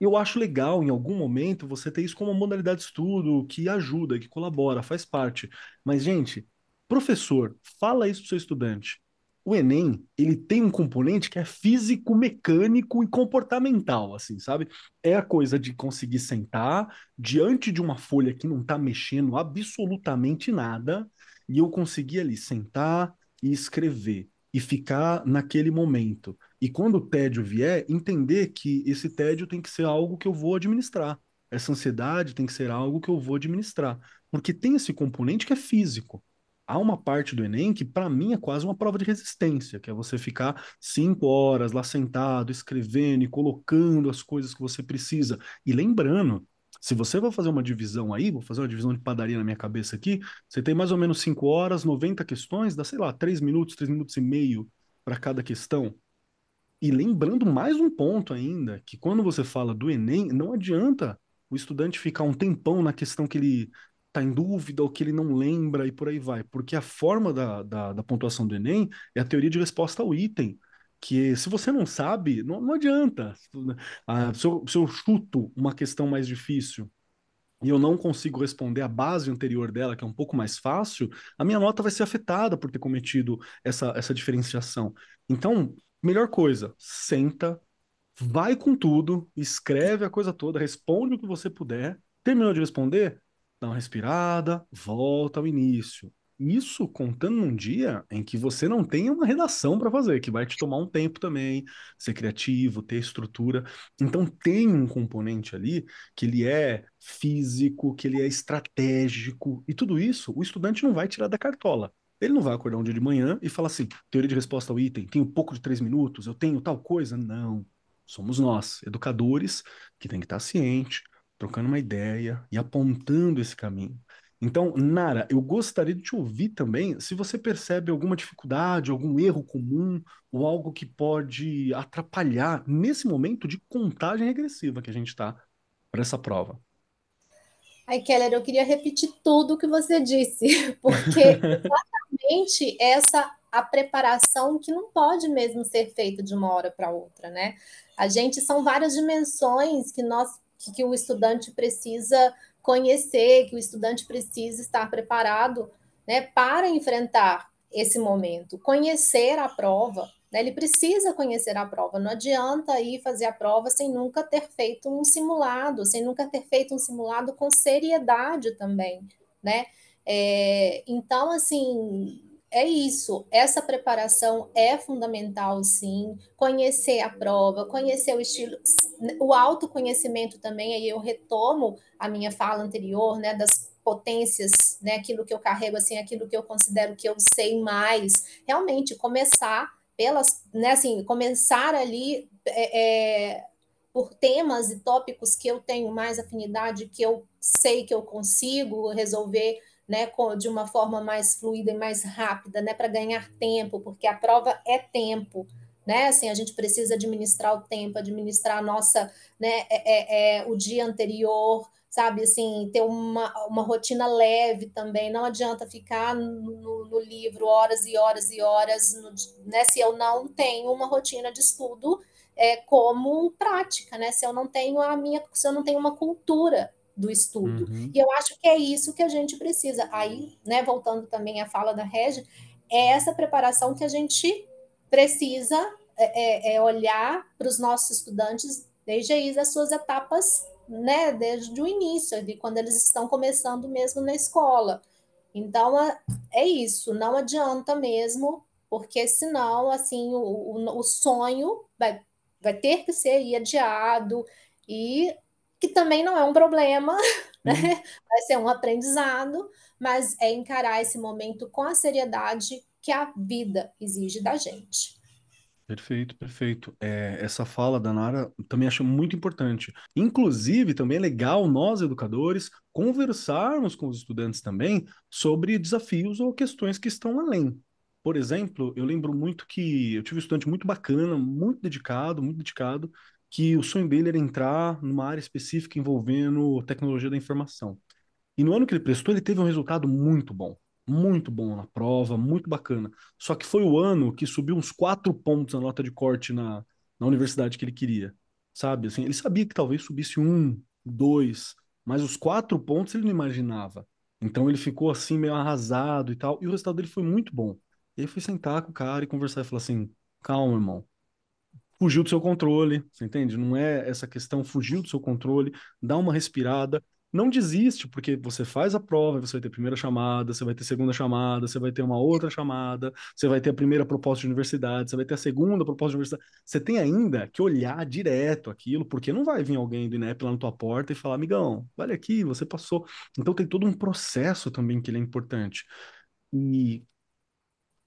eu acho legal, em algum momento, você ter isso como uma modalidade de estudo que ajuda, que colabora, faz parte. Mas, gente, professor, fala isso o seu estudante. O Enem, ele tem um componente que é físico, mecânico e comportamental, assim, sabe? É a coisa de conseguir sentar diante de uma folha que não está mexendo absolutamente nada, e eu conseguir ali sentar e escrever e ficar naquele momento. E quando o tédio vier, entender que esse tédio tem que ser algo que eu vou administrar. Essa ansiedade tem que ser algo que eu vou administrar. Porque tem esse componente que é físico. Há uma parte do Enem que, para mim, é quase uma prova de resistência, que é você ficar cinco horas lá sentado, escrevendo e colocando as coisas que você precisa. E lembrando se você vai fazer uma divisão aí, vou fazer uma divisão de padaria na minha cabeça aqui, você tem mais ou menos 5 horas, 90 questões, dá, sei lá, 3 minutos, 3 minutos e meio para cada questão. E lembrando mais um ponto ainda, que quando você fala do Enem, não adianta o estudante ficar um tempão na questão que ele está em dúvida ou que ele não lembra e por aí vai, porque a forma da, da, da pontuação do Enem é a teoria de resposta ao item que se você não sabe, não, não adianta. Ah, se, eu, se eu chuto uma questão mais difícil e eu não consigo responder a base anterior dela, que é um pouco mais fácil, a minha nota vai ser afetada por ter cometido essa, essa diferenciação. Então, melhor coisa, senta, vai com tudo, escreve a coisa toda, responde o que você puder. Terminou de responder? Dá uma respirada, volta ao início. Isso contando num dia em que você não tem uma redação para fazer, que vai te tomar um tempo também, ser criativo, ter estrutura. Então tem um componente ali que ele é físico, que ele é estratégico, e tudo isso o estudante não vai tirar da cartola. Ele não vai acordar um dia de manhã e falar assim: teoria de resposta ao item, tenho pouco de três minutos, eu tenho tal coisa. Não. Somos nós, educadores, que tem que estar ciente, trocando uma ideia e apontando esse caminho. Então, Nara, eu gostaria de te ouvir também se você percebe alguma dificuldade, algum erro comum ou algo que pode atrapalhar nesse momento de contagem regressiva que a gente está para essa prova. Ai, Keller, eu queria repetir tudo o que você disse, porque exatamente essa a preparação que não pode mesmo ser feita de uma hora para outra, né? A gente são várias dimensões que nós que, que o estudante precisa conhecer, que o estudante precisa estar preparado né, para enfrentar esse momento, conhecer a prova. Né, ele precisa conhecer a prova, não adianta ir fazer a prova sem nunca ter feito um simulado, sem nunca ter feito um simulado com seriedade também, né? É, então, assim, é isso, essa preparação é fundamental, sim. Conhecer a prova, conhecer o estilo, né, o autoconhecimento também. Aí eu retomo a minha fala anterior, né, das potências, né, aquilo que eu carrego, assim, aquilo que eu considero que eu sei mais. Realmente começar pelas, né, assim, começar ali é, é por temas e tópicos que eu tenho mais afinidade, que eu sei que eu consigo resolver né, de uma forma mais fluida e mais rápida, né, para ganhar tempo, porque a prova é tempo, né? Assim, a gente precisa administrar o tempo, administrar a nossa, né, é, é, é, o dia anterior, sabe, assim, ter uma, uma rotina leve também. Não adianta ficar no, no livro horas e horas e horas, no, né? Se eu não tenho uma rotina de estudo é, como prática, né? Se eu não tenho a minha, se eu não tenho uma cultura do estudo. Uhum. E eu acho que é isso que a gente precisa. Aí, né, voltando também à fala da Regi, é essa preparação que a gente precisa é, é, é olhar para os nossos estudantes desde aí as suas etapas, né, desde o início, de quando eles estão começando mesmo na escola. Então, é isso, não adianta mesmo, porque senão, assim, o, o, o sonho vai, vai ter que ser adiado e que também não é um problema, né? Uhum. Vai ser um aprendizado, mas é encarar esse momento com a seriedade que a vida exige da gente. Perfeito, perfeito. É, essa fala da Nara também acho muito importante. Inclusive, também é legal nós, educadores, conversarmos com os estudantes também sobre desafios ou questões que estão além. Por exemplo, eu lembro muito que eu tive um estudante muito bacana, muito dedicado, muito dedicado, que o sonho dele era entrar numa área específica envolvendo tecnologia da informação. E no ano que ele prestou, ele teve um resultado muito bom. Muito bom na prova, muito bacana. Só que foi o ano que subiu uns quatro pontos na nota de corte na, na universidade que ele queria. Sabe? Assim, ele sabia que talvez subisse um, dois, mas os quatro pontos ele não imaginava. Então ele ficou assim meio arrasado e tal, e o resultado dele foi muito bom. E aí fui sentar com o cara e conversar e falar assim: calma, irmão, fugiu do seu controle, você entende? Não é essa questão fugiu do seu controle, dá uma respirada, não desiste, porque você faz a prova, você vai ter primeira chamada, você vai ter segunda chamada, você vai ter uma outra chamada, você vai ter a primeira proposta de universidade, você vai ter a segunda proposta de universidade. Você tem ainda que olhar direto aquilo, porque não vai vir alguém do INEP lá na tua porta e falar, amigão, olha aqui, você passou. Então tem todo um processo também que ele é importante. E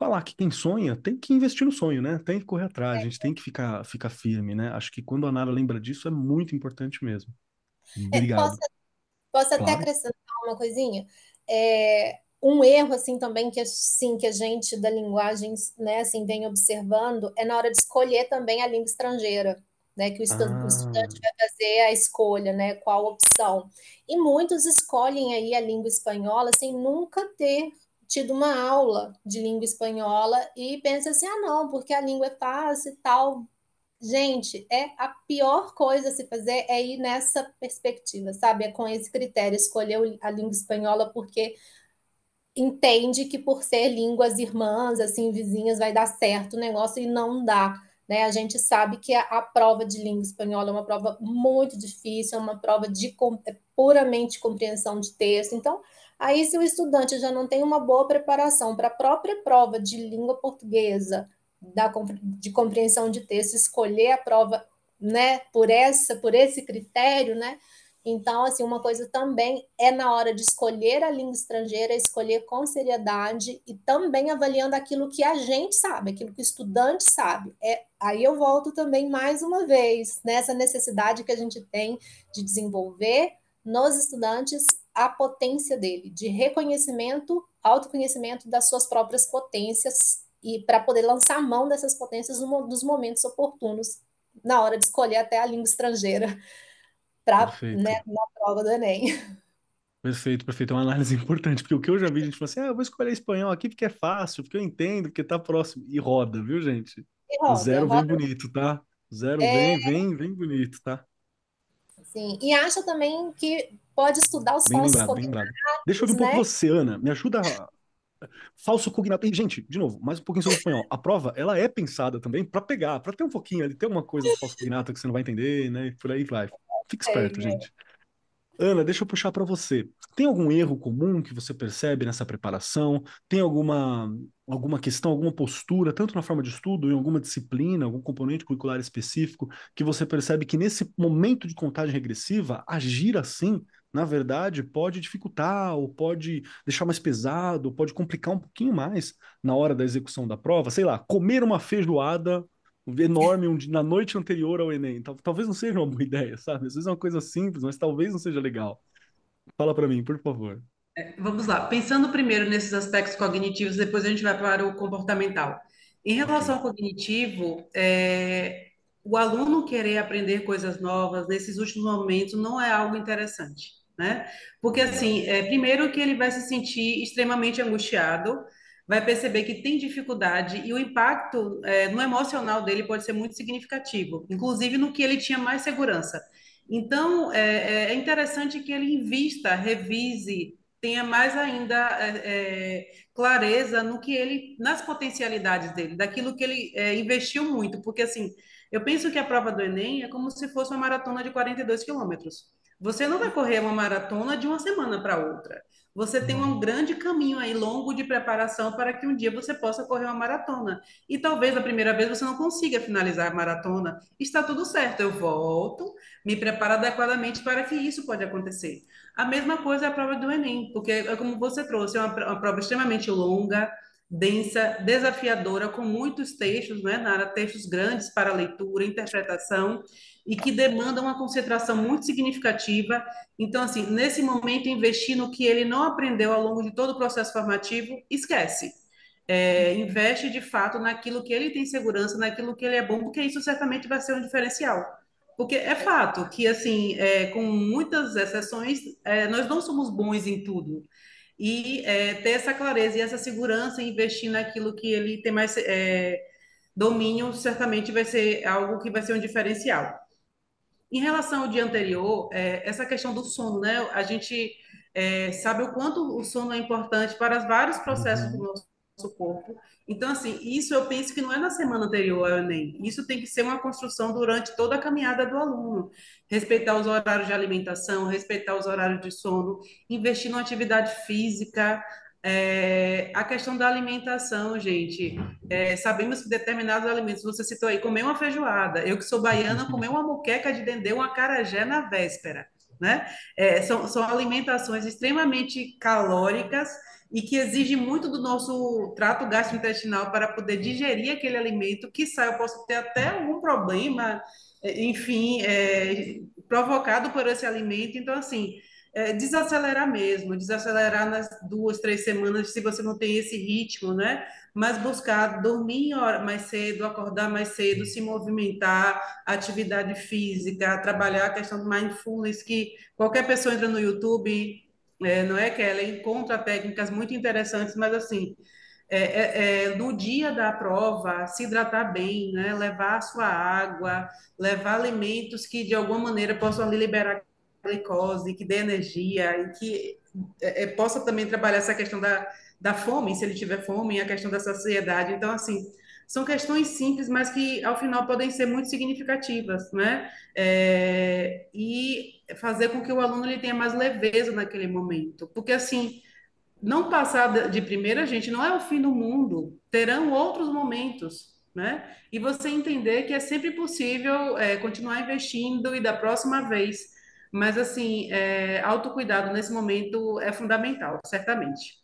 falar que quem sonha tem que investir no sonho, né? Tem que correr atrás, é. a gente tem que ficar, ficar firme, né? Acho que quando a Nara lembra disso é muito importante mesmo. É, Obrigado. Posso, posso claro. até acrescentar uma coisinha? É, um erro, assim, também que, assim, que a gente da linguagem, né, assim, vem observando é na hora de escolher também a língua estrangeira. Né, que o estudante, ah. o estudante vai fazer a escolha, né, qual opção. E muitos escolhem aí a língua espanhola sem nunca ter tido uma aula de língua espanhola e pensa assim: ah, não, porque a língua é fácil e tal. Gente, é a pior coisa a se fazer é ir nessa perspectiva, sabe? É com esse critério, escolher a língua espanhola porque entende que por ser línguas irmãs, assim, vizinhas, vai dar certo o negócio e não dá. Né? A gente sabe que a, a prova de língua espanhola é uma prova muito difícil, é uma prova de é puramente compreensão de texto. Então, Aí, se o estudante já não tem uma boa preparação para a própria prova de língua portuguesa, da, de compreensão de texto, escolher a prova né, por essa, por esse critério, né? Então, assim, uma coisa também é na hora de escolher a língua estrangeira, escolher com seriedade e também avaliando aquilo que a gente sabe, aquilo que o estudante sabe. É, aí eu volto também mais uma vez nessa necessidade que a gente tem de desenvolver nos estudantes a potência dele, de reconhecimento, autoconhecimento das suas próprias potências e para poder lançar a mão dessas potências nos momentos oportunos, na hora de escolher até a língua estrangeira para né, na prova do Enem. Perfeito, perfeito. É uma análise importante, porque o que eu já vi, a gente fala tipo assim: ah, eu vou escolher espanhol aqui porque é fácil, porque eu entendo, porque tá próximo. E roda, viu, gente? Roda, Zero roda. vem bonito, tá? Zero é... vem, vem, vem bonito, tá? Sim, e acha também que pode estudar os bem falsos lembrado, cognatos. Deixa eu ver um né? pouco você, Ana. Me ajuda. Falso cognato. E, gente, de novo, mais um pouquinho sobre o espanhol. A prova, ela é pensada também para pegar, para ter um pouquinho ali, ter uma coisa de falso cognato que você não vai entender, né? Por aí vai. Fica esperto, é, gente. É. Ana, deixa eu puxar para você. Tem algum erro comum que você percebe nessa preparação? Tem alguma alguma questão, alguma postura, tanto na forma de estudo, em alguma disciplina, algum componente curricular específico, que você percebe que nesse momento de contagem regressiva, agir assim na verdade, pode dificultar, ou pode deixar mais pesado, ou pode complicar um pouquinho mais na hora da execução da prova. Sei lá, comer uma feijoada enorme um, na noite anterior ao Enem. Talvez não seja uma boa ideia, sabe? Às vezes é uma coisa simples, mas talvez não seja legal. Fala para mim, por favor. É, vamos lá. Pensando primeiro nesses aspectos cognitivos, depois a gente vai para o comportamental. Em relação ao cognitivo, é, o aluno querer aprender coisas novas nesses últimos momentos não é algo interessante né? Porque assim, é, primeiro que ele vai se sentir extremamente angustiado, vai perceber que tem dificuldade e o impacto é, no emocional dele pode ser muito significativo, inclusive no que ele tinha mais segurança. Então, é, é, é interessante que ele invista, revise, tenha mais ainda é, é, clareza no que ele, nas potencialidades dele, daquilo que ele é, investiu muito, porque assim, eu penso que a prova do Enem é como se fosse uma maratona de 42 quilômetros. Você não vai correr uma maratona de uma semana para outra. Você tem um grande caminho aí longo de preparação para que um dia você possa correr uma maratona. E talvez a primeira vez você não consiga finalizar a maratona. Está tudo certo, eu volto, me preparo adequadamente para que isso pode acontecer. A mesma coisa é a prova do Enem, porque é como você trouxe, é uma, prova extremamente longa, densa, desafiadora, com muitos textos, né, Nara? Textos grandes para leitura, interpretação e que demanda uma concentração muito significativa. Então, assim, nesse momento, investir no que ele não aprendeu ao longo de todo o processo formativo, esquece. É, investe de fato naquilo que ele tem segurança, naquilo que ele é bom, porque isso certamente vai ser um diferencial. Porque é fato que, assim, é, com muitas exceções, é, nós não somos bons em tudo. E é, ter essa clareza e essa segurança, investir naquilo que ele tem mais é, domínio certamente vai ser algo que vai ser um diferencial. Em relação ao dia anterior, é, essa questão do sono, né? A gente é, sabe o quanto o sono é importante para vários processos uhum. do nosso corpo. Então, assim, isso eu penso que não é na semana anterior ao Enem. Isso tem que ser uma construção durante toda a caminhada do aluno. Respeitar os horários de alimentação, respeitar os horários de sono, investir na atividade física, é, a questão da alimentação, gente. É, sabemos que determinados alimentos, você citou aí, comer uma feijoada. Eu que sou baiana, comer uma muqueca de dendê, uma carajé na véspera. Né? É, são, são alimentações extremamente calóricas e que exigem muito do nosso trato gastrointestinal para poder digerir aquele alimento, que sai eu posso ter até algum problema, enfim, é, provocado por esse alimento. Então, assim, é, desacelerar mesmo, desacelerar nas duas, três semanas, se você não tem esse ritmo, né? Mas buscar dormir mais cedo, acordar mais cedo, se movimentar, atividade física, trabalhar a questão do mindfulness, que qualquer pessoa entra no YouTube, é, não é que ela encontra técnicas muito interessantes, mas assim, é, é, é, no dia da prova, se hidratar bem, né? levar a sua água, levar alimentos que de alguma maneira possam liberar glicose, que dê energia e que é, é, possa também trabalhar essa questão da, da fome, se ele tiver fome, a questão da saciedade. Então, assim, são questões simples, mas que ao final podem ser muito significativas, né? É, e fazer com que o aluno ele tenha mais leveza naquele momento, porque assim não passar de primeira, gente, não é o fim do mundo. Terão outros momentos, né? E você entender que é sempre possível é, continuar investindo e da próxima vez mas, assim, é, autocuidado nesse momento é fundamental, certamente.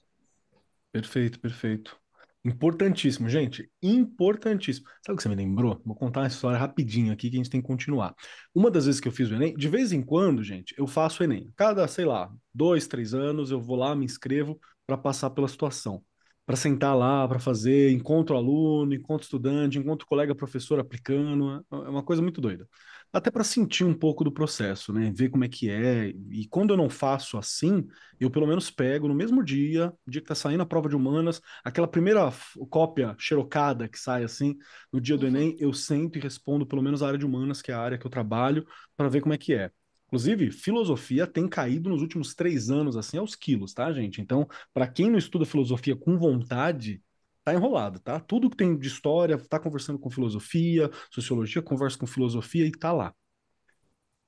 Perfeito, perfeito. Importantíssimo, gente. Importantíssimo. Sabe o que você me lembrou? Vou contar uma história rapidinho aqui que a gente tem que continuar. Uma das vezes que eu fiz o Enem, de vez em quando, gente, eu faço o Enem. Cada, sei lá, dois, três anos, eu vou lá, me inscrevo para passar pela situação. Para sentar lá, para fazer, encontro aluno, encontro estudante, encontro colega professor aplicando. É, é uma coisa muito doida até para sentir um pouco do processo, né? Ver como é que é. E quando eu não faço assim, eu pelo menos pego no mesmo dia, dia que tá saindo a prova de humanas, aquela primeira cópia xerocada que sai assim, no dia do uhum. Enem, eu sento e respondo pelo menos a área de humanas, que é a área que eu trabalho, para ver como é que é. Inclusive, filosofia tem caído nos últimos três anos, assim, aos quilos, tá, gente? Então, para quem não estuda filosofia com vontade, tá enrolado, tá? Tudo que tem de história, tá conversando com filosofia, sociologia, conversa com filosofia e tá lá.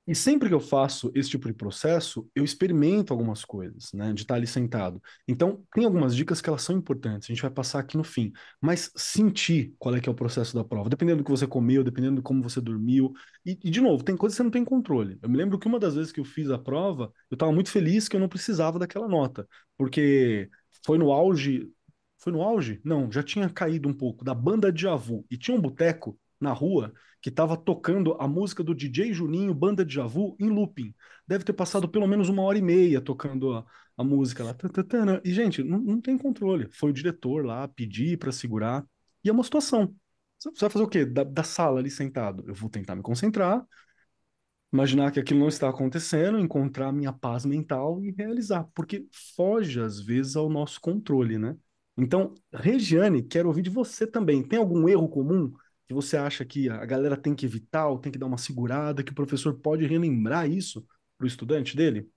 E sempre que eu faço esse tipo de processo, eu experimento algumas coisas, né, de estar ali sentado. Então, tem algumas dicas que elas são importantes, a gente vai passar aqui no fim. Mas sentir qual é que é o processo da prova, dependendo do que você comeu, dependendo de como você dormiu. E, e de novo, tem coisas que você não tem controle. Eu me lembro que uma das vezes que eu fiz a prova, eu estava muito feliz que eu não precisava daquela nota, porque foi no auge foi no auge? Não, já tinha caído um pouco da banda de Javu. E tinha um boteco na rua que estava tocando a música do DJ Juninho, banda de Javu, em looping. Deve ter passado pelo menos uma hora e meia tocando a, a música lá. Né? E, gente, não, não tem controle. Foi o diretor lá pedir para segurar. E é uma situação. Você vai fazer o quê? Da, da sala ali sentado. Eu vou tentar me concentrar, imaginar que aquilo não está acontecendo, encontrar minha paz mental e realizar, porque foge às vezes ao nosso controle, né? Então, Regiane, quero ouvir de você também. Tem algum erro comum que você acha que a galera tem que evitar, ou tem que dar uma segurada, que o professor pode relembrar isso para o estudante dele?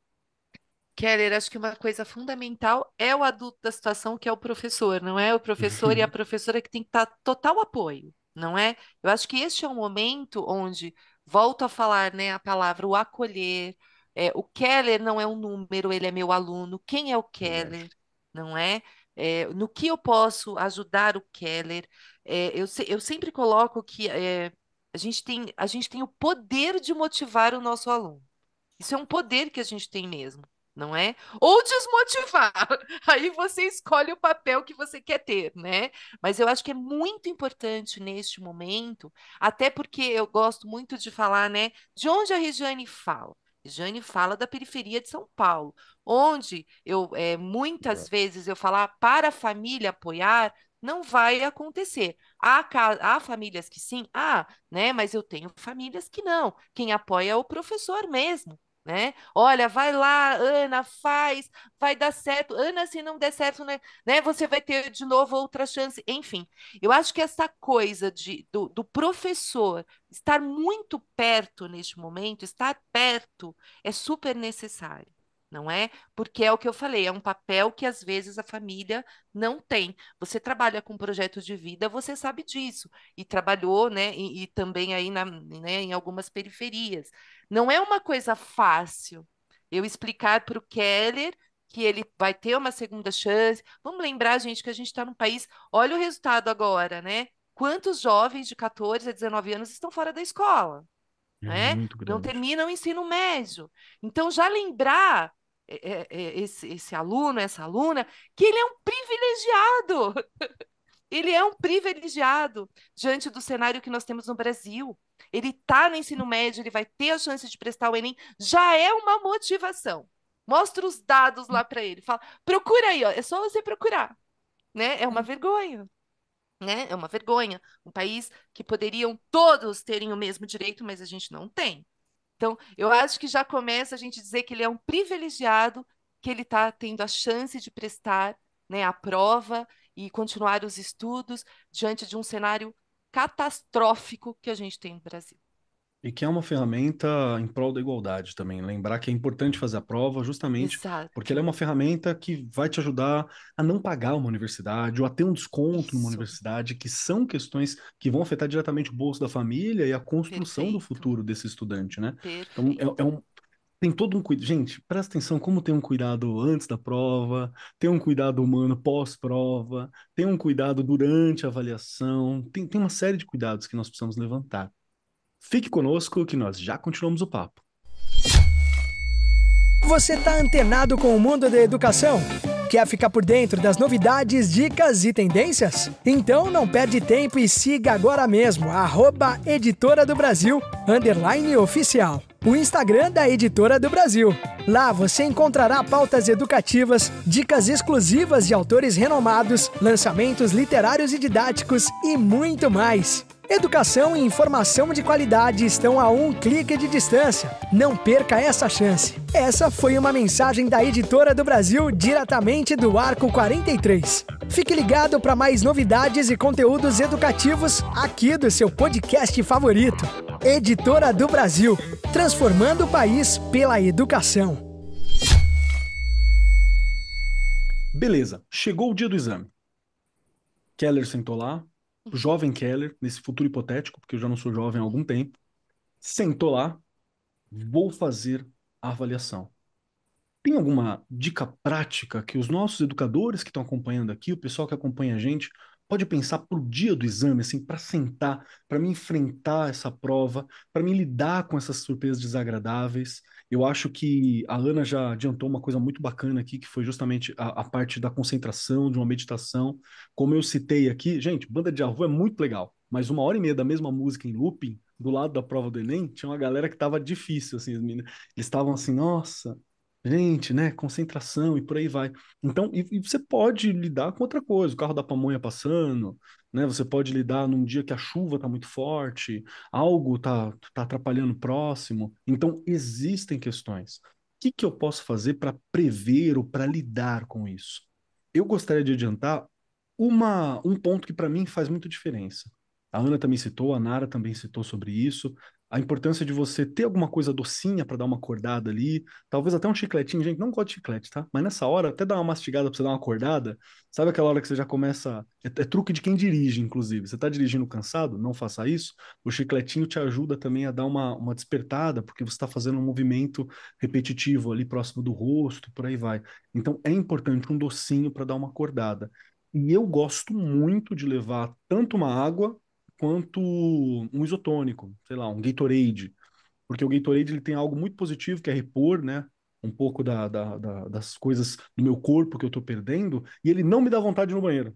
Keller, acho que uma coisa fundamental é o adulto da situação, que é o professor, não é? O professor e a uhum. professora que tem que estar total apoio, não é? Eu acho que este é um momento onde, volto a falar, né, a palavra o acolher, é, o Keller não é um número, ele é meu aluno. Quem é o Keller, não é? É, no que eu posso ajudar o Keller? É, eu, eu sempre coloco que é, a, gente tem, a gente tem o poder de motivar o nosso aluno. Isso é um poder que a gente tem mesmo, não é? Ou desmotivar. Aí você escolhe o papel que você quer ter, né? Mas eu acho que é muito importante neste momento, até porque eu gosto muito de falar, né? De onde a Regiane fala. Regiane fala da periferia de São Paulo onde eu é, muitas vezes eu falar para a família apoiar, não vai acontecer. Há, há famílias que sim, ah, né? Mas eu tenho famílias que não. Quem apoia é o professor mesmo. Né? Olha, vai lá, Ana, faz, vai dar certo. Ana, se não der certo, né, né você vai ter de novo outra chance. Enfim, eu acho que essa coisa de, do, do professor estar muito perto neste momento, estar perto, é super necessário não é? Porque é o que eu falei, é um papel que às vezes a família não tem. Você trabalha com projetos de vida, você sabe disso, e trabalhou, né, e, e também aí na, né, em algumas periferias. Não é uma coisa fácil eu explicar para o Keller que ele vai ter uma segunda chance. Vamos lembrar, gente, que a gente está num país. Olha o resultado agora, né? Quantos jovens de 14 a 19 anos estão fora da escola? É né? Não terminam o ensino médio. Então, já lembrar é, é, é, esse, esse aluno, essa aluna, que ele é um privilegiado. Ele é um privilegiado diante do cenário que nós temos no Brasil. Ele está no ensino médio, ele vai ter a chance de prestar o Enem, já é uma motivação. Mostra os dados lá para ele, fala, procura aí, ó, é só você procurar. Né? É uma vergonha. Né? É uma vergonha. Um país que poderiam todos terem o mesmo direito, mas a gente não tem. Então, eu acho que já começa a gente dizer que ele é um privilegiado, que ele está tendo a chance de prestar né, a prova e continuar os estudos diante de um cenário catastrófico que a gente tem no Brasil. E que é uma ferramenta em prol da igualdade também. Lembrar que é importante fazer a prova, justamente Exato. porque ela é uma ferramenta que vai te ajudar a não pagar uma universidade ou a ter um desconto Isso. numa universidade, que são questões que vão afetar diretamente o bolso da família e a construção Perfeito. do futuro desse estudante, né? Perfeito. Então, é, é um, tem todo um cuidado. Gente, presta atenção como tem um cuidado antes da prova, tem um cuidado humano pós-prova, tem um cuidado durante a avaliação, tem, tem uma série de cuidados que nós precisamos levantar. Fique conosco que nós já continuamos o papo. Você está antenado com o mundo da educação? Quer ficar por dentro das novidades, dicas e tendências? Então não perde tempo e siga agora mesmo, arroba Editora do Brasil, underline oficial. O Instagram da Editora do Brasil. Lá você encontrará pautas educativas, dicas exclusivas de autores renomados, lançamentos literários e didáticos e muito mais. Educação e informação de qualidade estão a um clique de distância. Não perca essa chance. Essa foi uma mensagem da Editora do Brasil diretamente do Arco 43. Fique ligado para mais novidades e conteúdos educativos aqui do seu podcast favorito. Editora do Brasil, transformando o país pela educação. Beleza, chegou o dia do exame. Keller sentou lá, jovem Keller, nesse futuro hipotético, porque eu já não sou jovem há algum tempo, sentou lá, vou fazer a avaliação. Tem alguma dica prática que os nossos educadores que estão acompanhando aqui, o pessoal que acompanha a gente, pode pensar para o dia do exame, assim, para sentar, para me enfrentar essa prova, para me lidar com essas surpresas desagradáveis? Eu acho que a Ana já adiantou uma coisa muito bacana aqui, que foi justamente a, a parte da concentração, de uma meditação. Como eu citei aqui, gente, banda de avô é muito legal, mas uma hora e meia da mesma música em looping, do lado da prova do Enem, tinha uma galera que estava difícil, assim, Eles estavam assim, nossa, gente, né? Concentração e por aí vai. Então, e, e, você pode lidar com outra coisa, o carro da pamonha passando, né? Você pode lidar num dia que a chuva está muito forte, algo está tá atrapalhando próximo. Então, existem questões. O que, que eu posso fazer para prever ou para lidar com isso? Eu gostaria de adiantar uma, um ponto que para mim faz muita diferença. A Ana também citou, a Nara também citou sobre isso a importância de você ter alguma coisa docinha para dar uma acordada ali, talvez até um chicletinho, gente, não gosto de chiclete, tá? Mas nessa hora, até dar uma mastigada para você dar uma acordada, sabe aquela hora que você já começa, é, é truque de quem dirige, inclusive, você está dirigindo cansado, não faça isso, o chicletinho te ajuda também a dar uma, uma despertada, porque você está fazendo um movimento repetitivo ali próximo do rosto, por aí vai. Então é importante um docinho para dar uma acordada. E eu gosto muito de levar tanto uma água quanto um isotônico, sei lá, um Gatorade. Porque o Gatorade ele tem algo muito positivo, que é repor, né? Um pouco da, da, da, das coisas do meu corpo que eu estou perdendo, e ele não me dá vontade no banheiro.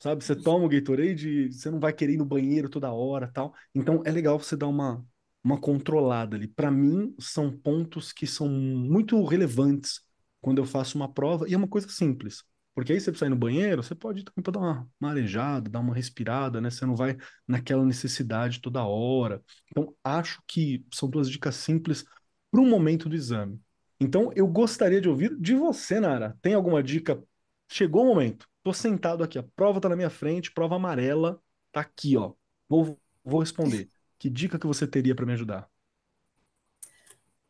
Sabe? Você toma o Gatorade, você não vai querer ir no banheiro toda hora tal. Então é legal você dar uma, uma controlada ali. Para mim, são pontos que são muito relevantes quando eu faço uma prova, e é uma coisa simples. Porque aí você precisa ir no banheiro, você pode também para dar uma marejada, dar uma respirada, né? Você não vai naquela necessidade toda hora. Então, acho que são duas dicas simples para o momento do exame. Então, eu gostaria de ouvir de você, Nara. Tem alguma dica? Chegou o momento. estou sentado aqui, a prova está na minha frente, prova amarela, está aqui, ó. Vou, vou responder. Que dica que você teria para me ajudar?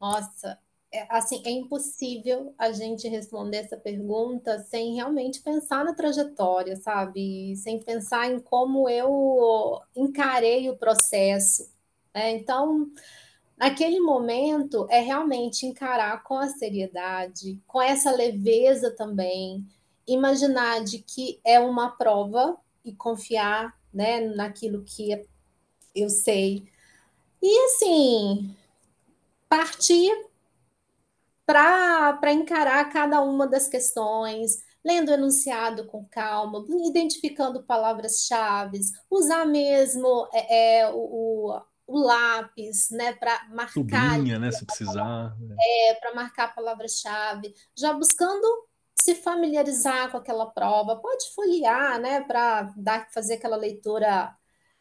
Nossa, é, assim, é impossível a gente responder essa pergunta sem realmente pensar na trajetória, sabe? Sem pensar em como eu encarei o processo. Né? Então, aquele momento é realmente encarar com a seriedade, com essa leveza também, imaginar de que é uma prova e confiar né, naquilo que eu sei. E assim, partir para encarar cada uma das questões, lendo o enunciado com calma, identificando palavras-chave, usar mesmo é, é, o, o, lápis, né, para marcar. Sublinha, né, se precisar. Né. É, para marcar a palavra-chave, já buscando se familiarizar com aquela prova, pode folhear, né, para fazer aquela leitura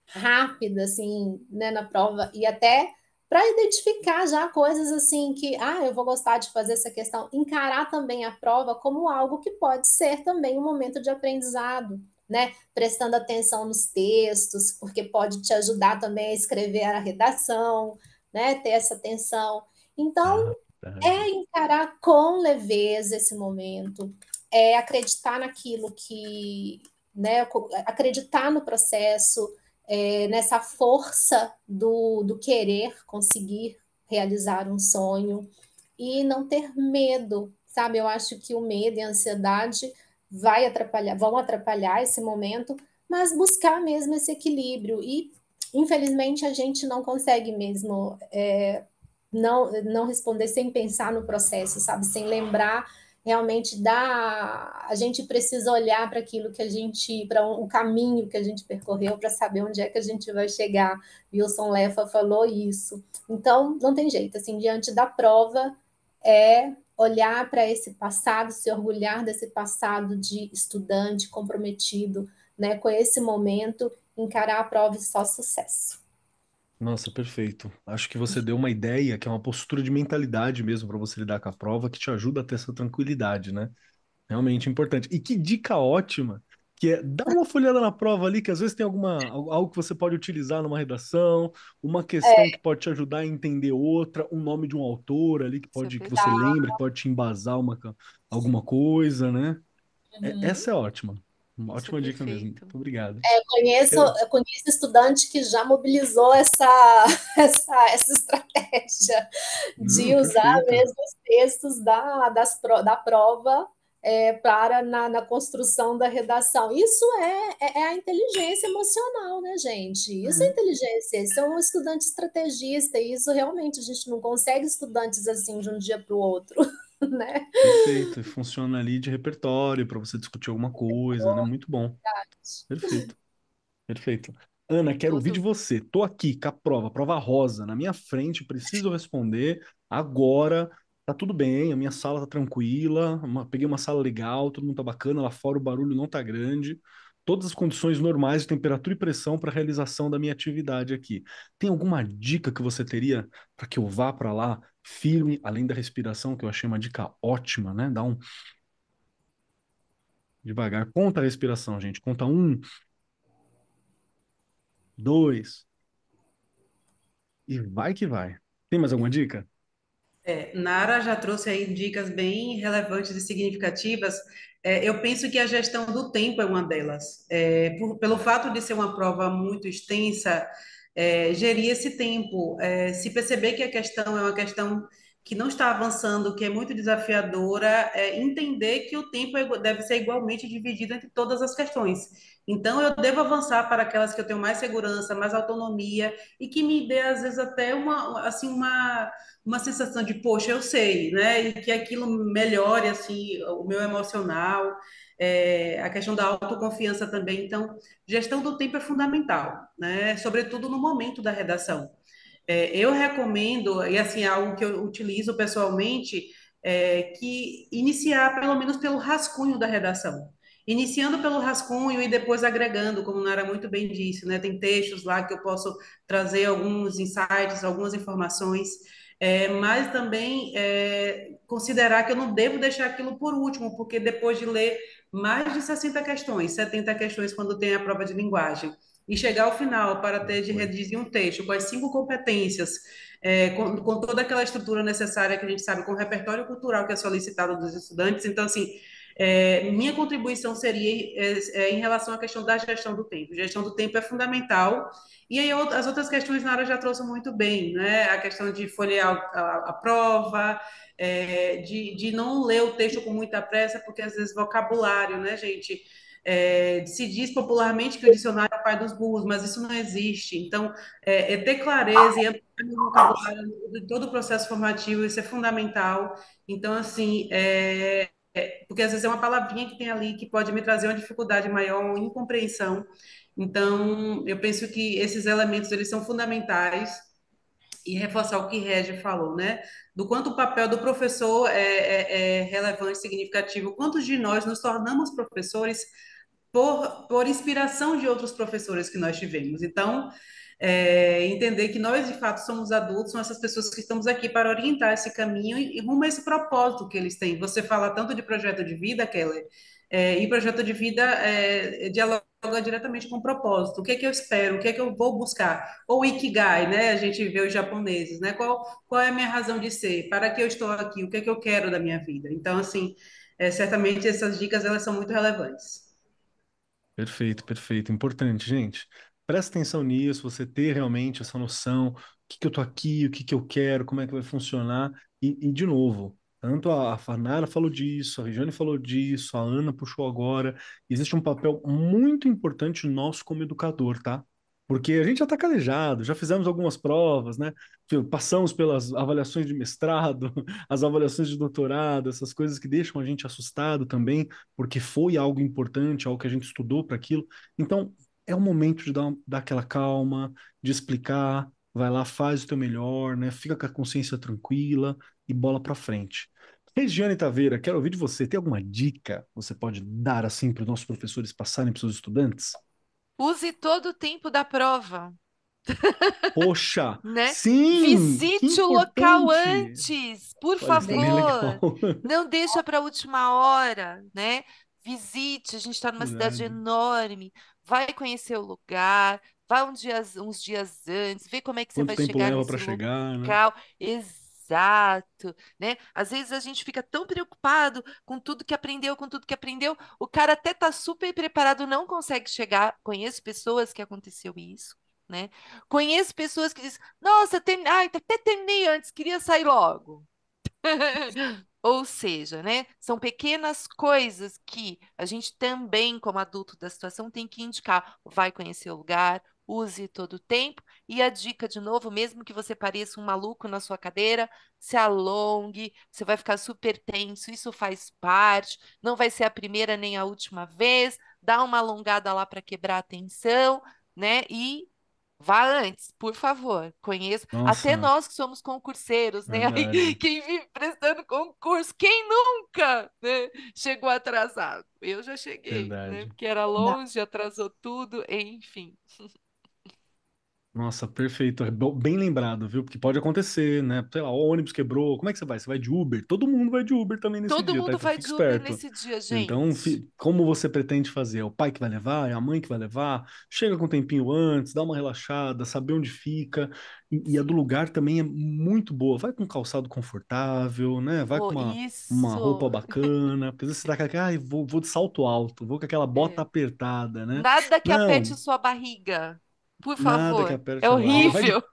rápida, assim, né, na prova, e até para identificar já coisas assim que, ah, eu vou gostar de fazer essa questão, encarar também a prova como algo que pode ser também um momento de aprendizado, né? Prestando atenção nos textos, porque pode te ajudar também a escrever a redação, né? Ter essa atenção. Então, ah, tá. é encarar com leveza esse momento, é acreditar naquilo que, né? Acreditar no processo, é, nessa força do, do querer conseguir realizar um sonho e não ter medo, sabe? Eu acho que o medo e a ansiedade vai atrapalhar, vão atrapalhar esse momento, mas buscar mesmo esse equilíbrio. E infelizmente a gente não consegue mesmo é, não, não responder sem pensar no processo, sabe? Sem lembrar realmente dá. A gente precisa olhar para aquilo que a gente, para o um, caminho que a gente percorreu, para saber onde é que a gente vai chegar. Wilson Lefa falou isso. Então, não tem jeito, assim, diante da prova, é olhar para esse passado, se orgulhar desse passado de estudante comprometido né, com esse momento, encarar a prova e só sucesso. Nossa, perfeito. Acho que você deu uma ideia, que é uma postura de mentalidade mesmo para você lidar com a prova, que te ajuda a ter essa tranquilidade, né? Realmente importante. E que dica ótima, que é dar uma folhada na prova ali, que às vezes tem alguma algo que você pode utilizar numa redação, uma questão é. que pode te ajudar a entender outra, um nome de um autor ali que é pode que você lembra, que pode te embasar uma, alguma coisa, né? É, uhum. É, essa é ótima. Uma ótima dica mesmo. Muito obrigado. É, conheço, eu conheço estudante que já mobilizou essa, essa, essa estratégia de hum, usar perfeito. mesmo os textos da, das, da prova é, para na, na, construção da redação. Isso é, é, é, a inteligência emocional, né, gente? Isso é, é. inteligência, isso é um estudante estrategista, e isso realmente a gente não consegue estudantes assim de um dia para o outro. né? Perfeito, funciona ali de repertório para você discutir alguma coisa, né? Muito bom. Perfeito. Perfeito. Ana, quero ouvir de você. Tô aqui com a prova, prova rosa na minha frente, preciso responder agora. Tá tudo bem, a minha sala tá tranquila, uma, peguei uma sala legal, todo mundo tá bacana, lá fora o barulho não tá grande todas as condições normais de temperatura e pressão para a realização da minha atividade aqui. Tem alguma dica que você teria para que eu vá para lá firme, além da respiração, que eu achei uma dica ótima, né? Dá um. Devagar. Conta a respiração, gente. Conta um. Dois. E vai que vai. Tem mais alguma dica? É, Nara já trouxe aí dicas bem relevantes e significativas. É, eu penso que a gestão do tempo é uma delas. É, por, pelo fato de ser uma prova muito extensa, é, gerir esse tempo, é, se perceber que a questão é uma questão que não está avançando, que é muito desafiadora, é entender que o tempo é deve ser igualmente dividido entre todas as questões. Então, eu devo avançar para aquelas que eu tenho mais segurança, mais autonomia e que me dê, às vezes, até uma, assim, uma, uma sensação de, poxa, eu sei, né? E que aquilo melhore, assim, o meu emocional, é, a questão da autoconfiança também. Então, gestão do tempo é fundamental, né? Sobretudo no momento da redação é, eu recomendo, e assim, é algo que eu utilizo pessoalmente, é que iniciar pelo menos pelo rascunho da redação. Iniciando pelo rascunho e depois agregando, como Nara muito bem disse, né? Tem textos lá que eu posso trazer alguns insights, algumas informações. É, mas também é, considerar que eu não devo deixar aquilo por último, porque depois de ler mais de 60 questões, 70 questões quando tem a prova de linguagem, e chegar ao final para ter de redigir um texto com as cinco competências, é, com, com, toda aquela estrutura necessária que a gente sabe, com o repertório cultural que é solicitado dos estudantes. Então, assim, é, minha contribuição seria é, é em relação à questão da gestão do tempo. Gestão do tempo é fundamental. E aí as outras questões Nara já trouxe muito bem, né? A questão de folhear a, a prova, é, de, de não ler o texto com muita pressa, porque às vezes vocabulário, né, gente? É, se diz popularmente que o dicionário é o pai dos burros, mas isso não existe. Então, é, é ter clareza e entrar no vocabulário de todo o processo formativo, isso é fundamental. Então, assim, é, é porque às vezes é uma palavrinha que tem ali que pode me trazer uma dificuldade maior, uma incompreensão. Então, eu penso que esses elementos eles são fundamentais e reforçar o que Regi falou, né? Do quanto o papel do professor é, é, é relevante, significativo, quantos de nós nos tornamos professores por, por inspiração de outros professores que nós tivemos. Então, é, entender que nós, de fato, somos adultos, são essas pessoas que estamos aqui para orientar esse caminho e, e rumo a esse propósito que eles têm. Você fala tanto de projeto de vida, Keller, é, e projeto de vida é, dialoga diretamente com o propósito. O que é que eu espero? O que é que eu vou buscar? Ou ikigai, né? A gente vê os japoneses, né? Qual, qual é a minha razão de ser? Para que eu estou aqui? O que é que eu quero da minha vida? Então, assim, é, certamente essas dicas elas são muito relevantes. Perfeito, perfeito. Importante, gente. Presta atenção nisso, você ter realmente essa noção, o que, que eu tô aqui, o que, que eu quero, como é que vai funcionar. E, e de novo, tanto a Fanara falou disso, a Regiane falou disso, a Ana puxou agora. Existe um papel muito importante nosso como educador, tá? porque a gente já está calejado, já fizemos algumas provas, né? Tipo, passamos pelas avaliações de mestrado, as avaliações de doutorado, essas coisas que deixam a gente assustado também, porque foi algo importante, algo que a gente estudou para aquilo. Então, é o momento de dar, dar aquela calma, de explicar, vai lá, faz o teu melhor, né? Fica com a consciência tranquila e bola para frente. Regiane Taveira, quero ouvir de você. Tem alguma dica você pode dar assim para os nossos professores passarem para os seus estudantes? Use todo o tempo da prova. Poxa! né? Sim! Visite o local antes, por Pode é, favor. Não deixa para a última hora, né? Visite, a gente está numa cidade enorme. Vai conhecer o lugar, vai um dia, uns dias antes, vê como é que Quanto você vai tempo chegar leva nesse chegar, né? local. Né? exato, né? Às vezes a gente fica tão preocupado com tudo que aprendeu, com tudo que aprendeu, o cara até tá super preparado, não consegue chegar. Conheço pessoas que aconteceu isso, né? Conheço pessoas que dizem: "Nossa, tem, ai, até terminei antes, queria sair logo". Ou seja, né, são pequenas coisas que a gente também, como adulto da situação, tem que indicar. Vai conhecer o lugar, use todo o tempo e a dica, de novo, mesmo que você pareça um maluco na sua cadeira, se alongue, você vai ficar super tenso, isso faz parte, não vai ser a primeira nem a última vez, dá uma alongada lá para quebrar a tensão, né? E Vá antes, por favor, conheça. Nossa. Até nós que somos concurseiros, né? Quem vive prestando concurso, quem nunca né? chegou atrasado? Eu já cheguei, né? Porque era longe, atrasou tudo, enfim. Nossa, perfeito. É Bem lembrado, viu? Porque pode acontecer, né? Sei lá, o ônibus quebrou. Como é que você vai? Você vai de Uber? Todo mundo vai de Uber também nesse Todo dia, Todo tá? mundo Então vai de Uber nesse dia, então, gente. Então, como você pretende fazer? É o pai que vai levar? É a mãe que vai levar? Chega com um tempinho antes, dá uma relaxada, saber onde fica. E, e a do lugar também é muito boa. Vai com um calçado confortável, né? Vai Pô, com uma, uma roupa bacana. Porque às vezes você tá com aquela, ah, vou, vou de salto alto, vou com aquela bota É. apertada, né? Nada que aperte Não, sua barriga. Por favor. Nada que é horrível.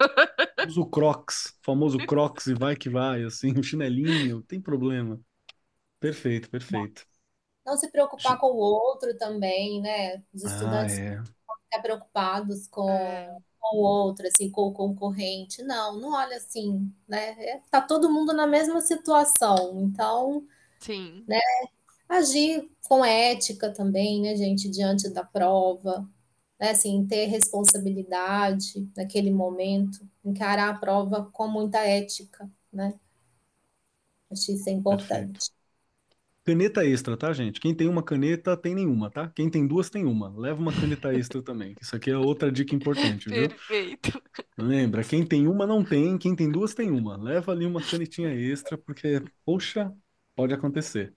usa o Crocs, famoso Crocs e vai que vai, assim, o chinelinho, tem problema. Perfeito, perfeito. Não se preocupar com o outro também, né? Os ah, estudantes ah, é. ficar preocupados com, é. com o outro, assim, com o concorrente. Não, não olha assim, né? É, tá todo mundo na mesma situação, então, Sim. né? Agir com ética também, né, gente, diante da prova né, assim, ter responsabilidade naquele momento, encarar a prova com muita ética, né? Acho isso é importante. Perfeito. Caneta extra, tá, gente? Quem tem uma caneta tem nenhuma, tá? Quem tem duas tem uma. Leva uma caneta extra também. Isso aqui é outra dica importante, viu? Perfeito. Lembra, quem tem uma não tem, quem tem duas tem uma. Leva ali uma canetinha extra, porque, poxa, pode acontecer.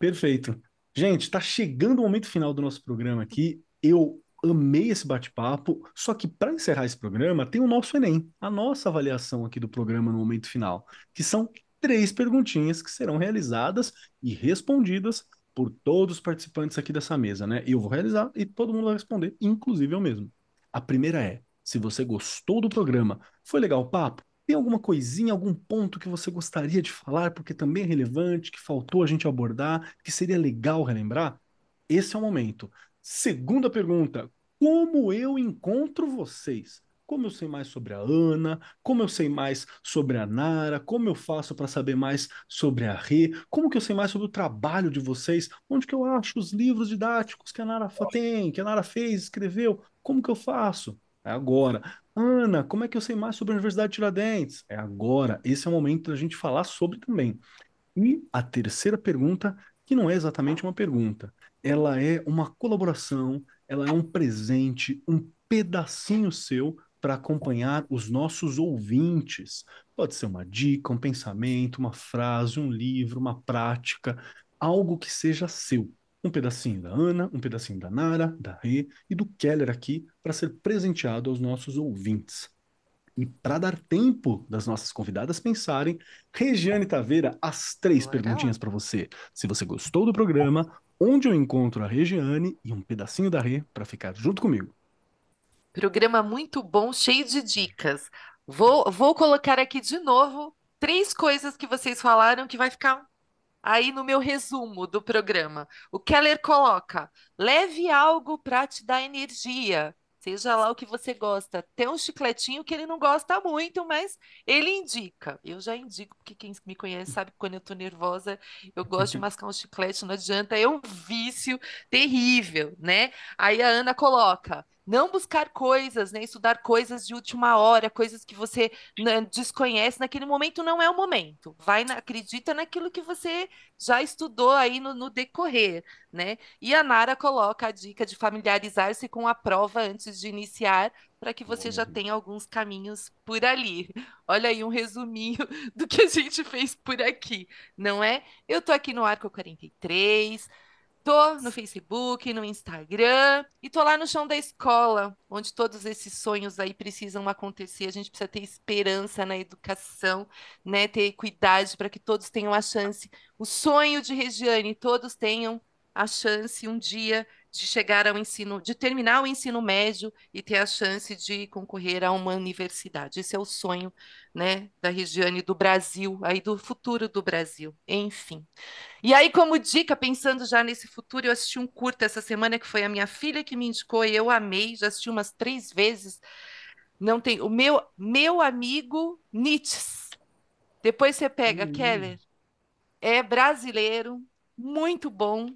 Perfeito. Gente, tá chegando o momento final do nosso programa aqui. Eu amei esse bate-papo. Só que para encerrar esse programa, tem o nosso Enem, a nossa avaliação aqui do programa no momento final, que são três perguntinhas que serão realizadas e respondidas por todos os participantes aqui dessa mesa, né? Eu vou realizar e todo mundo vai responder, inclusive eu mesmo. A primeira é: se você gostou do programa, foi legal o papo? Tem alguma coisinha, algum ponto que você gostaria de falar, porque também é relevante, que faltou a gente abordar, que seria legal relembrar? Esse é o momento. Segunda pergunta: como eu encontro vocês. Como eu sei mais sobre a Ana, como eu sei mais sobre a Nara, como eu faço para saber mais sobre a Rê, como que eu sei mais sobre o trabalho de vocês, onde que eu acho os livros didáticos que a Nara tem, que a Nara fez, escreveu, como que eu faço? É agora. Ana, como é que eu sei mais sobre a Universidade de Tiradentes? É agora. Esse é o momento da gente falar sobre também. E a terceira pergunta, que não é exatamente uma pergunta, ela é uma colaboração, ela é um presente, um pedacinho seu para acompanhar os nossos ouvintes. Pode ser uma dica, um pensamento, uma frase, um livro, uma prática, algo que seja seu. Um pedacinho da Ana, um pedacinho da Nara, da Rê e do Keller aqui para ser presenteado aos nossos ouvintes. E para dar tempo das nossas convidadas pensarem, Regiane Taveira, as três Legal. perguntinhas para você. Se você gostou do programa, onde eu encontro a Regiane e um pedacinho da Rê para ficar junto comigo. Programa muito bom, cheio de dicas. Vou, vou colocar aqui de novo três coisas que vocês falaram que vai ficar aí no meu resumo do programa. O Keller coloca: leve algo para te dar energia seja lá o que você gosta. Tem um chicletinho que ele não gosta muito, mas ele indica. Eu já indico, porque quem me conhece sabe que quando eu tô nervosa, eu gosto de mascar um chiclete, não adianta, é um vício terrível, né? Aí a Ana coloca não buscar coisas, né? Estudar coisas de última hora, coisas que você né, desconhece naquele momento não é o momento. Vai na, acredita naquilo que você já estudou aí no, no decorrer, né? E a Nara coloca a dica de familiarizar-se com a prova antes de iniciar, para que você já uhum. tenha alguns caminhos por ali. Olha aí um resuminho do que a gente fez por aqui, não é? Eu tô aqui no Arco 43, Tô no Facebook, no Instagram e tô lá no chão da escola, onde todos esses sonhos aí precisam acontecer. A gente precisa ter esperança na educação, né? Ter equidade para que todos tenham a chance. O sonho de Regiane, todos tenham a chance um dia de chegar ao ensino, de terminar o ensino médio e ter a chance de concorrer a uma universidade. Esse é o sonho, né, da Regiane do Brasil, aí do futuro do Brasil, enfim. E aí como dica, pensando já nesse futuro, eu assisti um curta essa semana que foi a minha filha que me indicou e eu amei, já assisti umas três vezes. Não tem o meu meu amigo Nietzsche. Depois você pega hum. Keller. É brasileiro, muito bom,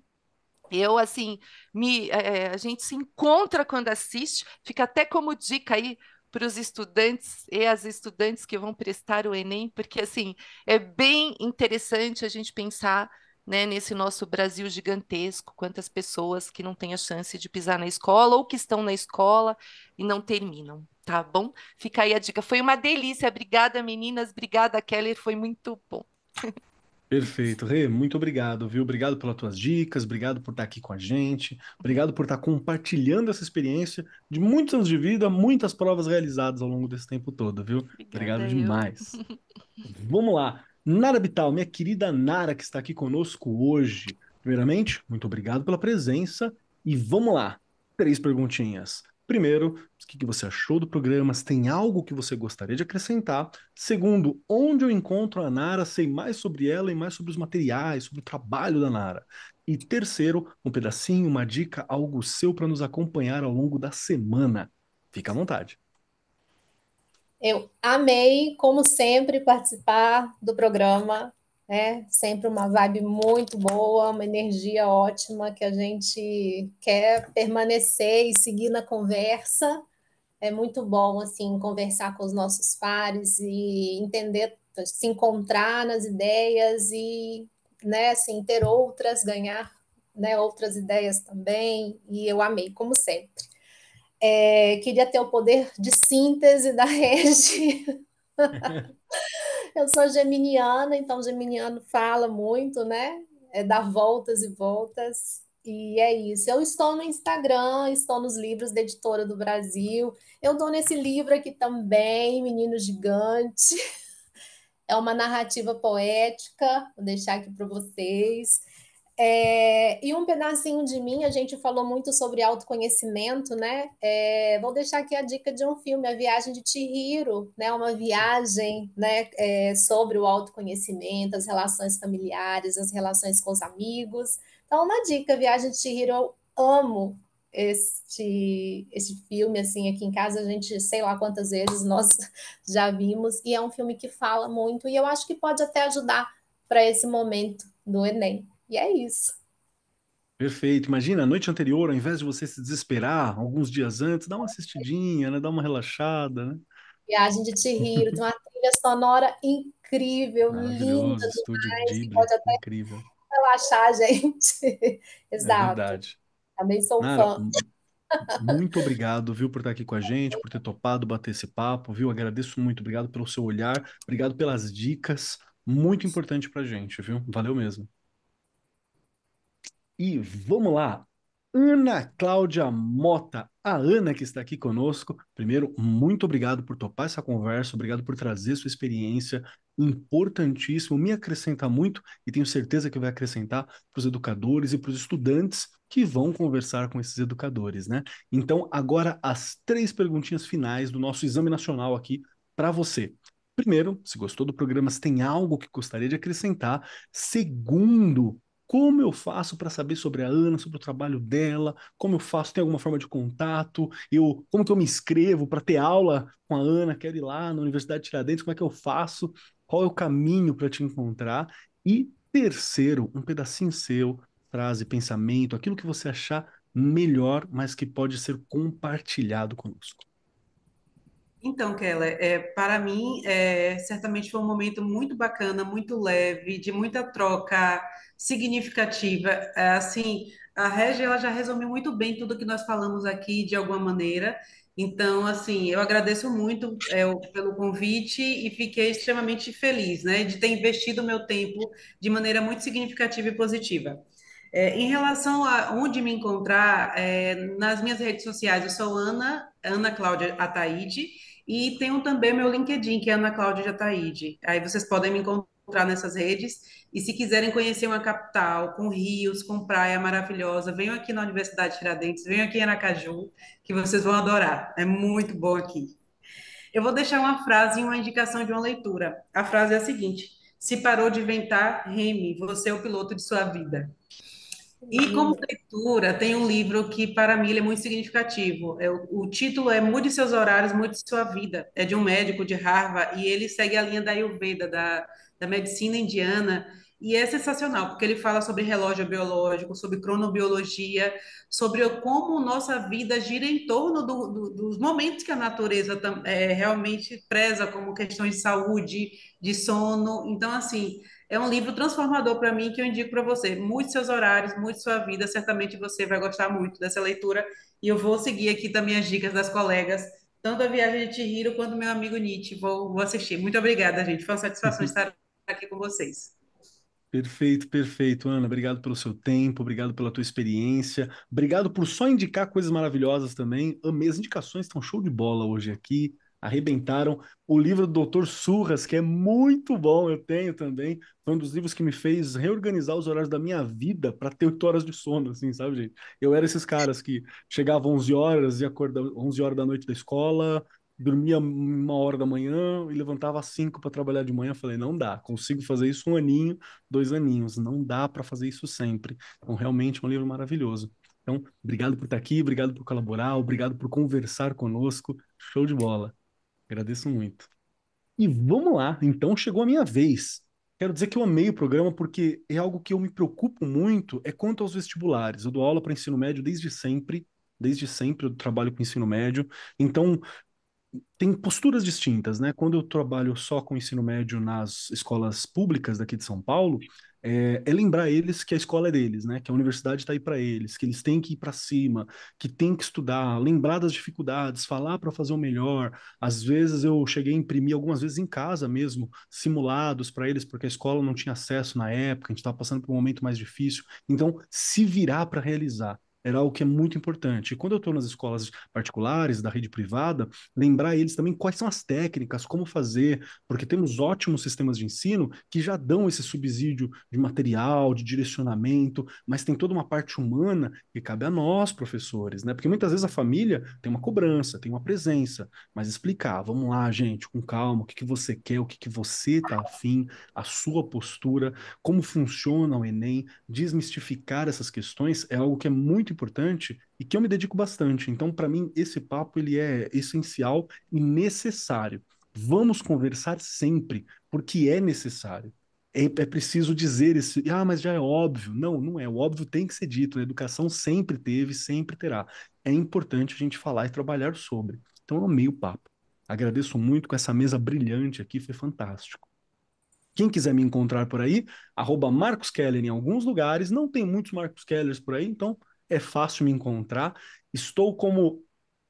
eu, assim, me, é, a gente se encontra quando assiste, fica até como dica aí para os estudantes e as estudantes que vão prestar o Enem, porque, assim, é bem interessante a gente pensar né, nesse nosso Brasil gigantesco, quantas pessoas que não têm a chance de pisar na escola ou que estão na escola e não terminam, tá bom? Fica aí a dica. Foi uma delícia. Obrigada, meninas. Obrigada, Keller. Foi muito bom. Perfeito, Rê, muito obrigado, viu? Obrigado pelas tuas dicas, obrigado por estar aqui com a gente, obrigado por estar compartilhando essa experiência de muitos anos de vida, muitas provas realizadas ao longo desse tempo todo, viu? Obrigada, obrigado demais. Vamos lá, Nara Bital, minha querida Nara, que está aqui conosco hoje. Primeiramente, muito obrigado pela presença e vamos lá, três perguntinhas. Primeiro, o que você achou do programa, se tem algo que você gostaria de acrescentar. Segundo, onde eu encontro a Nara, sei mais sobre ela e mais sobre os materiais, sobre o trabalho da Nara. E terceiro, um pedacinho, uma dica, algo seu para nos acompanhar ao longo da semana. Fica à vontade. Eu amei, como sempre, participar do programa né? Sempre uma vibe muito boa, uma energia ótima que a gente quer permanecer e seguir na conversa. É muito bom assim conversar com os nossos pares e entender, se encontrar nas ideias e, né, assim, ter outras, ganhar, né, outras ideias também. E eu amei como sempre. É, queria ter o poder de síntese da rede. Eu sou geminiana, então geminiano fala muito, né? É dar voltas e voltas. E é isso. Eu estou no Instagram, estou nos livros da Editora do Brasil. Eu estou nesse livro aqui também, Menino Gigante. É uma narrativa poética, vou deixar aqui para vocês. É, e um pedacinho de mim, a gente falou muito sobre autoconhecimento, né? É, vou deixar aqui a dica de um filme, A Viagem de Chihiro, né? Uma viagem né? É, sobre o autoconhecimento, as relações familiares, as relações com os amigos. Então, uma dica, Viagem de Chihiro, eu amo este, este filme, assim, aqui em casa a gente, sei lá quantas vezes nós já vimos, e é um filme que fala muito, e eu acho que pode até ajudar para esse momento do Enem. E é isso. Perfeito. Imagina, a noite anterior, ao invés de você se desesperar, alguns dias antes, dá uma assistidinha, né? Dá uma relaxada, né? Viagem de Chihiro, tem uma trilha sonora incrível, linda demais, pode até incrível. relaxar, gente. É Exato. É verdade. Também sou Nara, fã. Muito obrigado, viu, por estar aqui com a gente, por ter topado bater esse papo, viu? Agradeço muito, obrigado pelo seu olhar, obrigado pelas dicas, muito importante pra gente, viu? Valeu mesmo. E vamos lá! Ana Cláudia Mota, a Ana que está aqui conosco. Primeiro, muito obrigado por topar essa conversa, obrigado por trazer sua experiência, importantíssimo, me acrescenta muito e tenho certeza que vai acrescentar para os educadores e para os estudantes que vão conversar com esses educadores, né? Então, agora as três perguntinhas finais do nosso exame nacional aqui para você. Primeiro, se gostou do programa, se tem algo que gostaria de acrescentar. Segundo, como eu faço para saber sobre a Ana, sobre o trabalho dela? Como eu faço? Tem alguma forma de contato? Eu, como que eu me inscrevo para ter aula com a Ana? Quero ir lá na Universidade de Tiradentes, como é que eu faço? Qual é o caminho para te encontrar? E terceiro, um pedacinho seu, frase, pensamento, aquilo que você achar melhor, mas que pode ser compartilhado conosco. Então, Keller, é, para mim, é, certamente foi um momento muito bacana, muito leve, de muita troca significativa. É, assim, a Regi, ela já resumiu muito bem tudo que nós falamos aqui, de alguma maneira. Então, assim, eu agradeço muito é, pelo convite e fiquei extremamente feliz, né, de ter investido meu tempo de maneira muito significativa e positiva. É, em relação a onde me encontrar, é, nas minhas redes sociais, eu sou Ana, Ana Cláudia Ataide, e tenho também meu LinkedIn, que é Ana Cláudia Jataide. Tá aí vocês podem me encontrar nessas redes. E se quiserem conhecer uma capital com rios, com praia maravilhosa, venham aqui na Universidade Tiradentes, venham aqui em Aracaju, que vocês vão adorar. É muito bom aqui. Eu vou deixar uma frase e uma indicação de uma leitura. A frase é a seguinte: Se parou de ventar, reme, você é o piloto de sua vida. E como leitura, tem um livro que para mim é muito significativo. É, o, o, título é Mude Seus Horários, Mude Sua Vida. É de um médico de Harvard e ele segue a linha da Ayurveda, da, da medicina indiana. E é sensacional, porque ele fala sobre relógio biológico, sobre cronobiologia, sobre como nossa vida gira em torno do, do, dos momentos que a natureza é, realmente preza, como questões de saúde, de sono. Então, assim, é um livro transformador para mim que eu indico para você. Muitos seus horários, muito sua vida. Certamente você vai gostar muito dessa leitura. E eu vou seguir aqui também as dicas das colegas, tanto a Viagem de Chihiro quanto meu amigo Nietzsche. Vou, vou assistir. Muito obrigada, gente. Foi uma satisfação estar aqui com vocês. Perfeito, perfeito, Ana. Obrigado pelo seu tempo, obrigado pela tua experiência, obrigado por só indicar coisas maravilhosas também. Amei, as indicações estão show de bola hoje aqui arrebentaram. O livro do Doutor Surras, que é muito bom, eu tenho também. Foi um dos livros que me fez reorganizar os horários da minha vida para ter oito horas de sono, assim, sabe, gente? Eu era esses caras que chegavam 11 horas e acordava 11 horas da noite da escola, dormia uma hora da manhã e levantava às cinco para trabalhar de manhã. Falei, não dá, consigo fazer isso um aninho, dois aninhos, não dá para fazer isso sempre. Então, realmente, é um livro maravilhoso. Então, obrigado por estar aqui, obrigado por colaborar, obrigado por conversar conosco. Show de bola. Agradeço muito. E vamos lá, então chegou a minha vez. Quero dizer que eu amei o programa porque é algo que eu me preocupo muito é quanto aos vestibulares. Eu dou aula para ensino médio desde sempre, desde sempre eu trabalho com ensino médio. Então, tem posturas distintas, né? Quando eu trabalho só com ensino médio nas escolas públicas daqui de São Paulo, é, é, lembrar eles que a escola é deles, né? Que a universidade está aí para eles, que eles têm que ir para cima, que tem que estudar, lembrar das dificuldades, falar para fazer o melhor. Às vezes eu cheguei a imprimir algumas vezes em casa mesmo simulados para eles, porque a escola não tinha acesso na época, a gente estava passando por um momento mais difícil. Então, se virar para realizar era algo que é muito importante. E quando eu estou nas escolas particulares, da rede privada, lembrar eles também quais são as técnicas, como fazer, porque temos ótimos sistemas de ensino que já dão esse subsídio de material, de direcionamento, mas tem toda uma parte humana que cabe a nós, professores, né? Porque muitas vezes a família tem uma cobrança, tem uma presença, mas explicar, vamos lá, gente, com calma, o que, que você quer, o que, que você está afim, a sua postura, como funciona o Enem, desmistificar essas questões é algo que é muito muito importante e que eu me dedico bastante. Então, para mim, esse papo ele é essencial e necessário. Vamos conversar sempre, porque é necessário. É, é preciso dizer isso. Ah, mas já é óbvio. Não, não é. O óbvio tem que ser dito. A educação sempre teve, sempre terá. É importante a gente falar e trabalhar sobre. Então, eu amei o papo. Agradeço muito com essa mesa brilhante aqui, foi fantástico. Quem quiser me encontrar por aí, arroba Marcos Keller em alguns lugares, não tem muitos Marcos Kellers por aí, então é fácil me encontrar. Estou como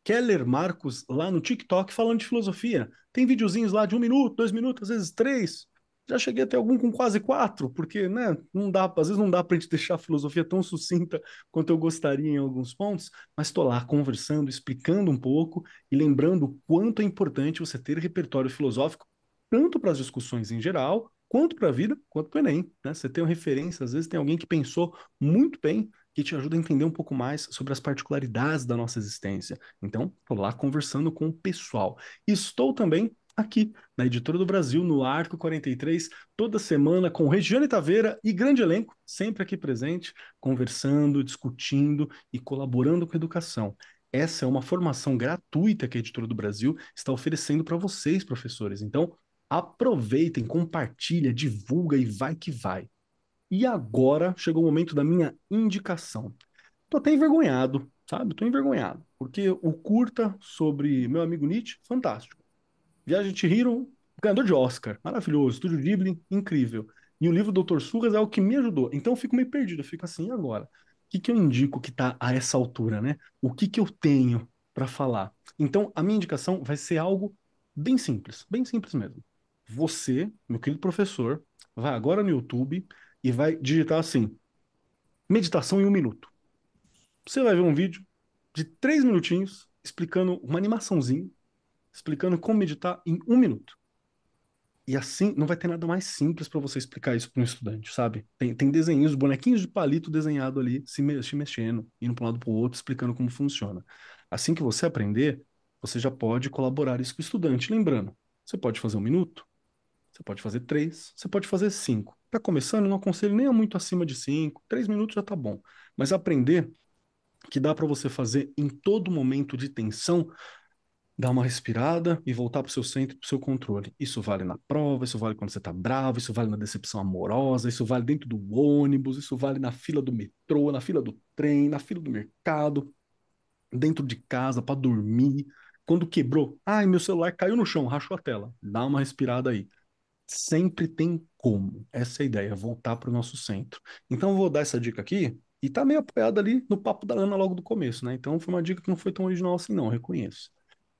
Keller Marcos lá no TikTok falando de filosofia. Tem videozinhos lá de um minuto, dois minutos, às vezes três. Já cheguei até algum com quase quatro, porque né, não dá, às vezes não dá para a gente deixar a filosofia tão sucinta quanto eu gostaria em alguns pontos, mas estou lá conversando, explicando um pouco e lembrando o quanto é importante você ter repertório filosófico, tanto para as discussões em geral, quanto para a vida, quanto para o Enem. Né? Você tem uma referência, às vezes tem alguém que pensou muito bem que te ajuda a entender um pouco mais sobre as particularidades da nossa existência. Então, estou lá conversando com o pessoal. Estou também aqui na Editora do Brasil, no Arco 43, toda semana com Regiane Taveira e grande elenco, sempre aqui presente, conversando, discutindo e colaborando com a educação. Essa é uma formação gratuita que a Editora do Brasil está oferecendo para vocês, professores. Então, aproveitem, compartilha, divulga e vai que vai. E agora chegou o momento da minha indicação. Tô até envergonhado, sabe? Tô envergonhado, porque o curta sobre meu amigo Nietzsche, fantástico. Viagem de Hero, ganhador de Oscar, maravilhoso, Estúdio Ghibli, incrível. E o livro Doutor Surras é o que me ajudou. Então eu fico meio perdido, eu fico assim, e agora? O que, que eu indico que tá a essa altura, né? O que, que eu tenho para falar? Então a minha indicação vai ser algo bem simples, bem simples mesmo. Você, meu querido professor, vai agora no YouTube, e vai digitar assim: meditação em um minuto. Você vai ver um vídeo de três minutinhos explicando uma animaçãozinha, explicando como meditar em um minuto. E assim, não vai ter nada mais simples para você explicar isso para um estudante, sabe? Tem, tem desenhos, bonequinhos de palito desenhado ali, se, me se mexendo, indo para um lado para o outro, explicando como funciona. Assim que você aprender, você já pode colaborar isso com o estudante. Lembrando, você pode fazer um minuto, você pode fazer três, você pode fazer cinco. Está começando, não aconselho nem a muito acima de 5, 3 minutos já está bom. Mas aprender que dá para você fazer em todo momento de tensão, dar uma respirada e voltar para o seu centro, para o seu controle. Isso vale na prova, isso vale quando você está bravo, isso vale na decepção amorosa, isso vale dentro do ônibus, isso vale na fila do metrô, na fila do trem, na fila do mercado, dentro de casa para dormir. Quando quebrou, ai, meu celular caiu no chão, rachou a tela. Dá uma respirada aí sempre tem como. Essa é a ideia, voltar para o nosso centro. Então, eu vou dar essa dica aqui, e tá meio apoiada ali no papo da Ana logo do começo, né? Então, foi uma dica que não foi tão original assim, não, reconheço.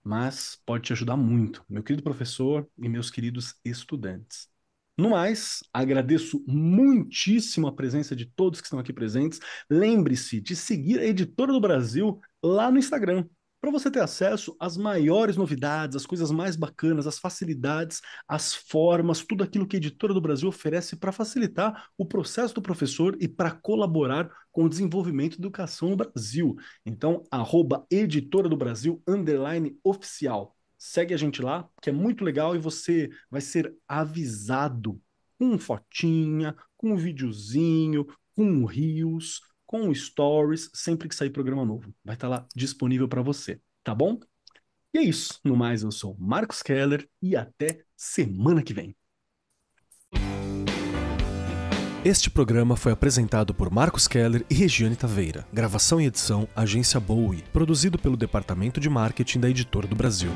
Mas pode te ajudar muito, meu querido professor e meus queridos estudantes. No mais, agradeço muitíssimo a presença de todos que estão aqui presentes. Lembre-se de seguir a Editora do Brasil lá no Instagram para você ter acesso às maiores novidades, às coisas mais bacanas, às facilidades, às formas, tudo aquilo que a Editora do Brasil oferece para facilitar o processo do professor e para colaborar com o desenvolvimento da educação no Brasil. Então, arroba Editora do Brasil, underline oficial. Segue a gente lá, que é muito legal e você vai ser avisado com fotinha, com um videozinho, com rios, com stories, sempre que sair programa novo. Vai estar tá lá disponível para você, tá bom? E é isso. No mais, eu sou Marcos Keller e até semana que vem. Este programa foi apresentado por Marcos Keller e Regiane Taveira. Gravação e edição Agência Bowie, produzido pelo Departamento de Marketing da Editora do Brasil.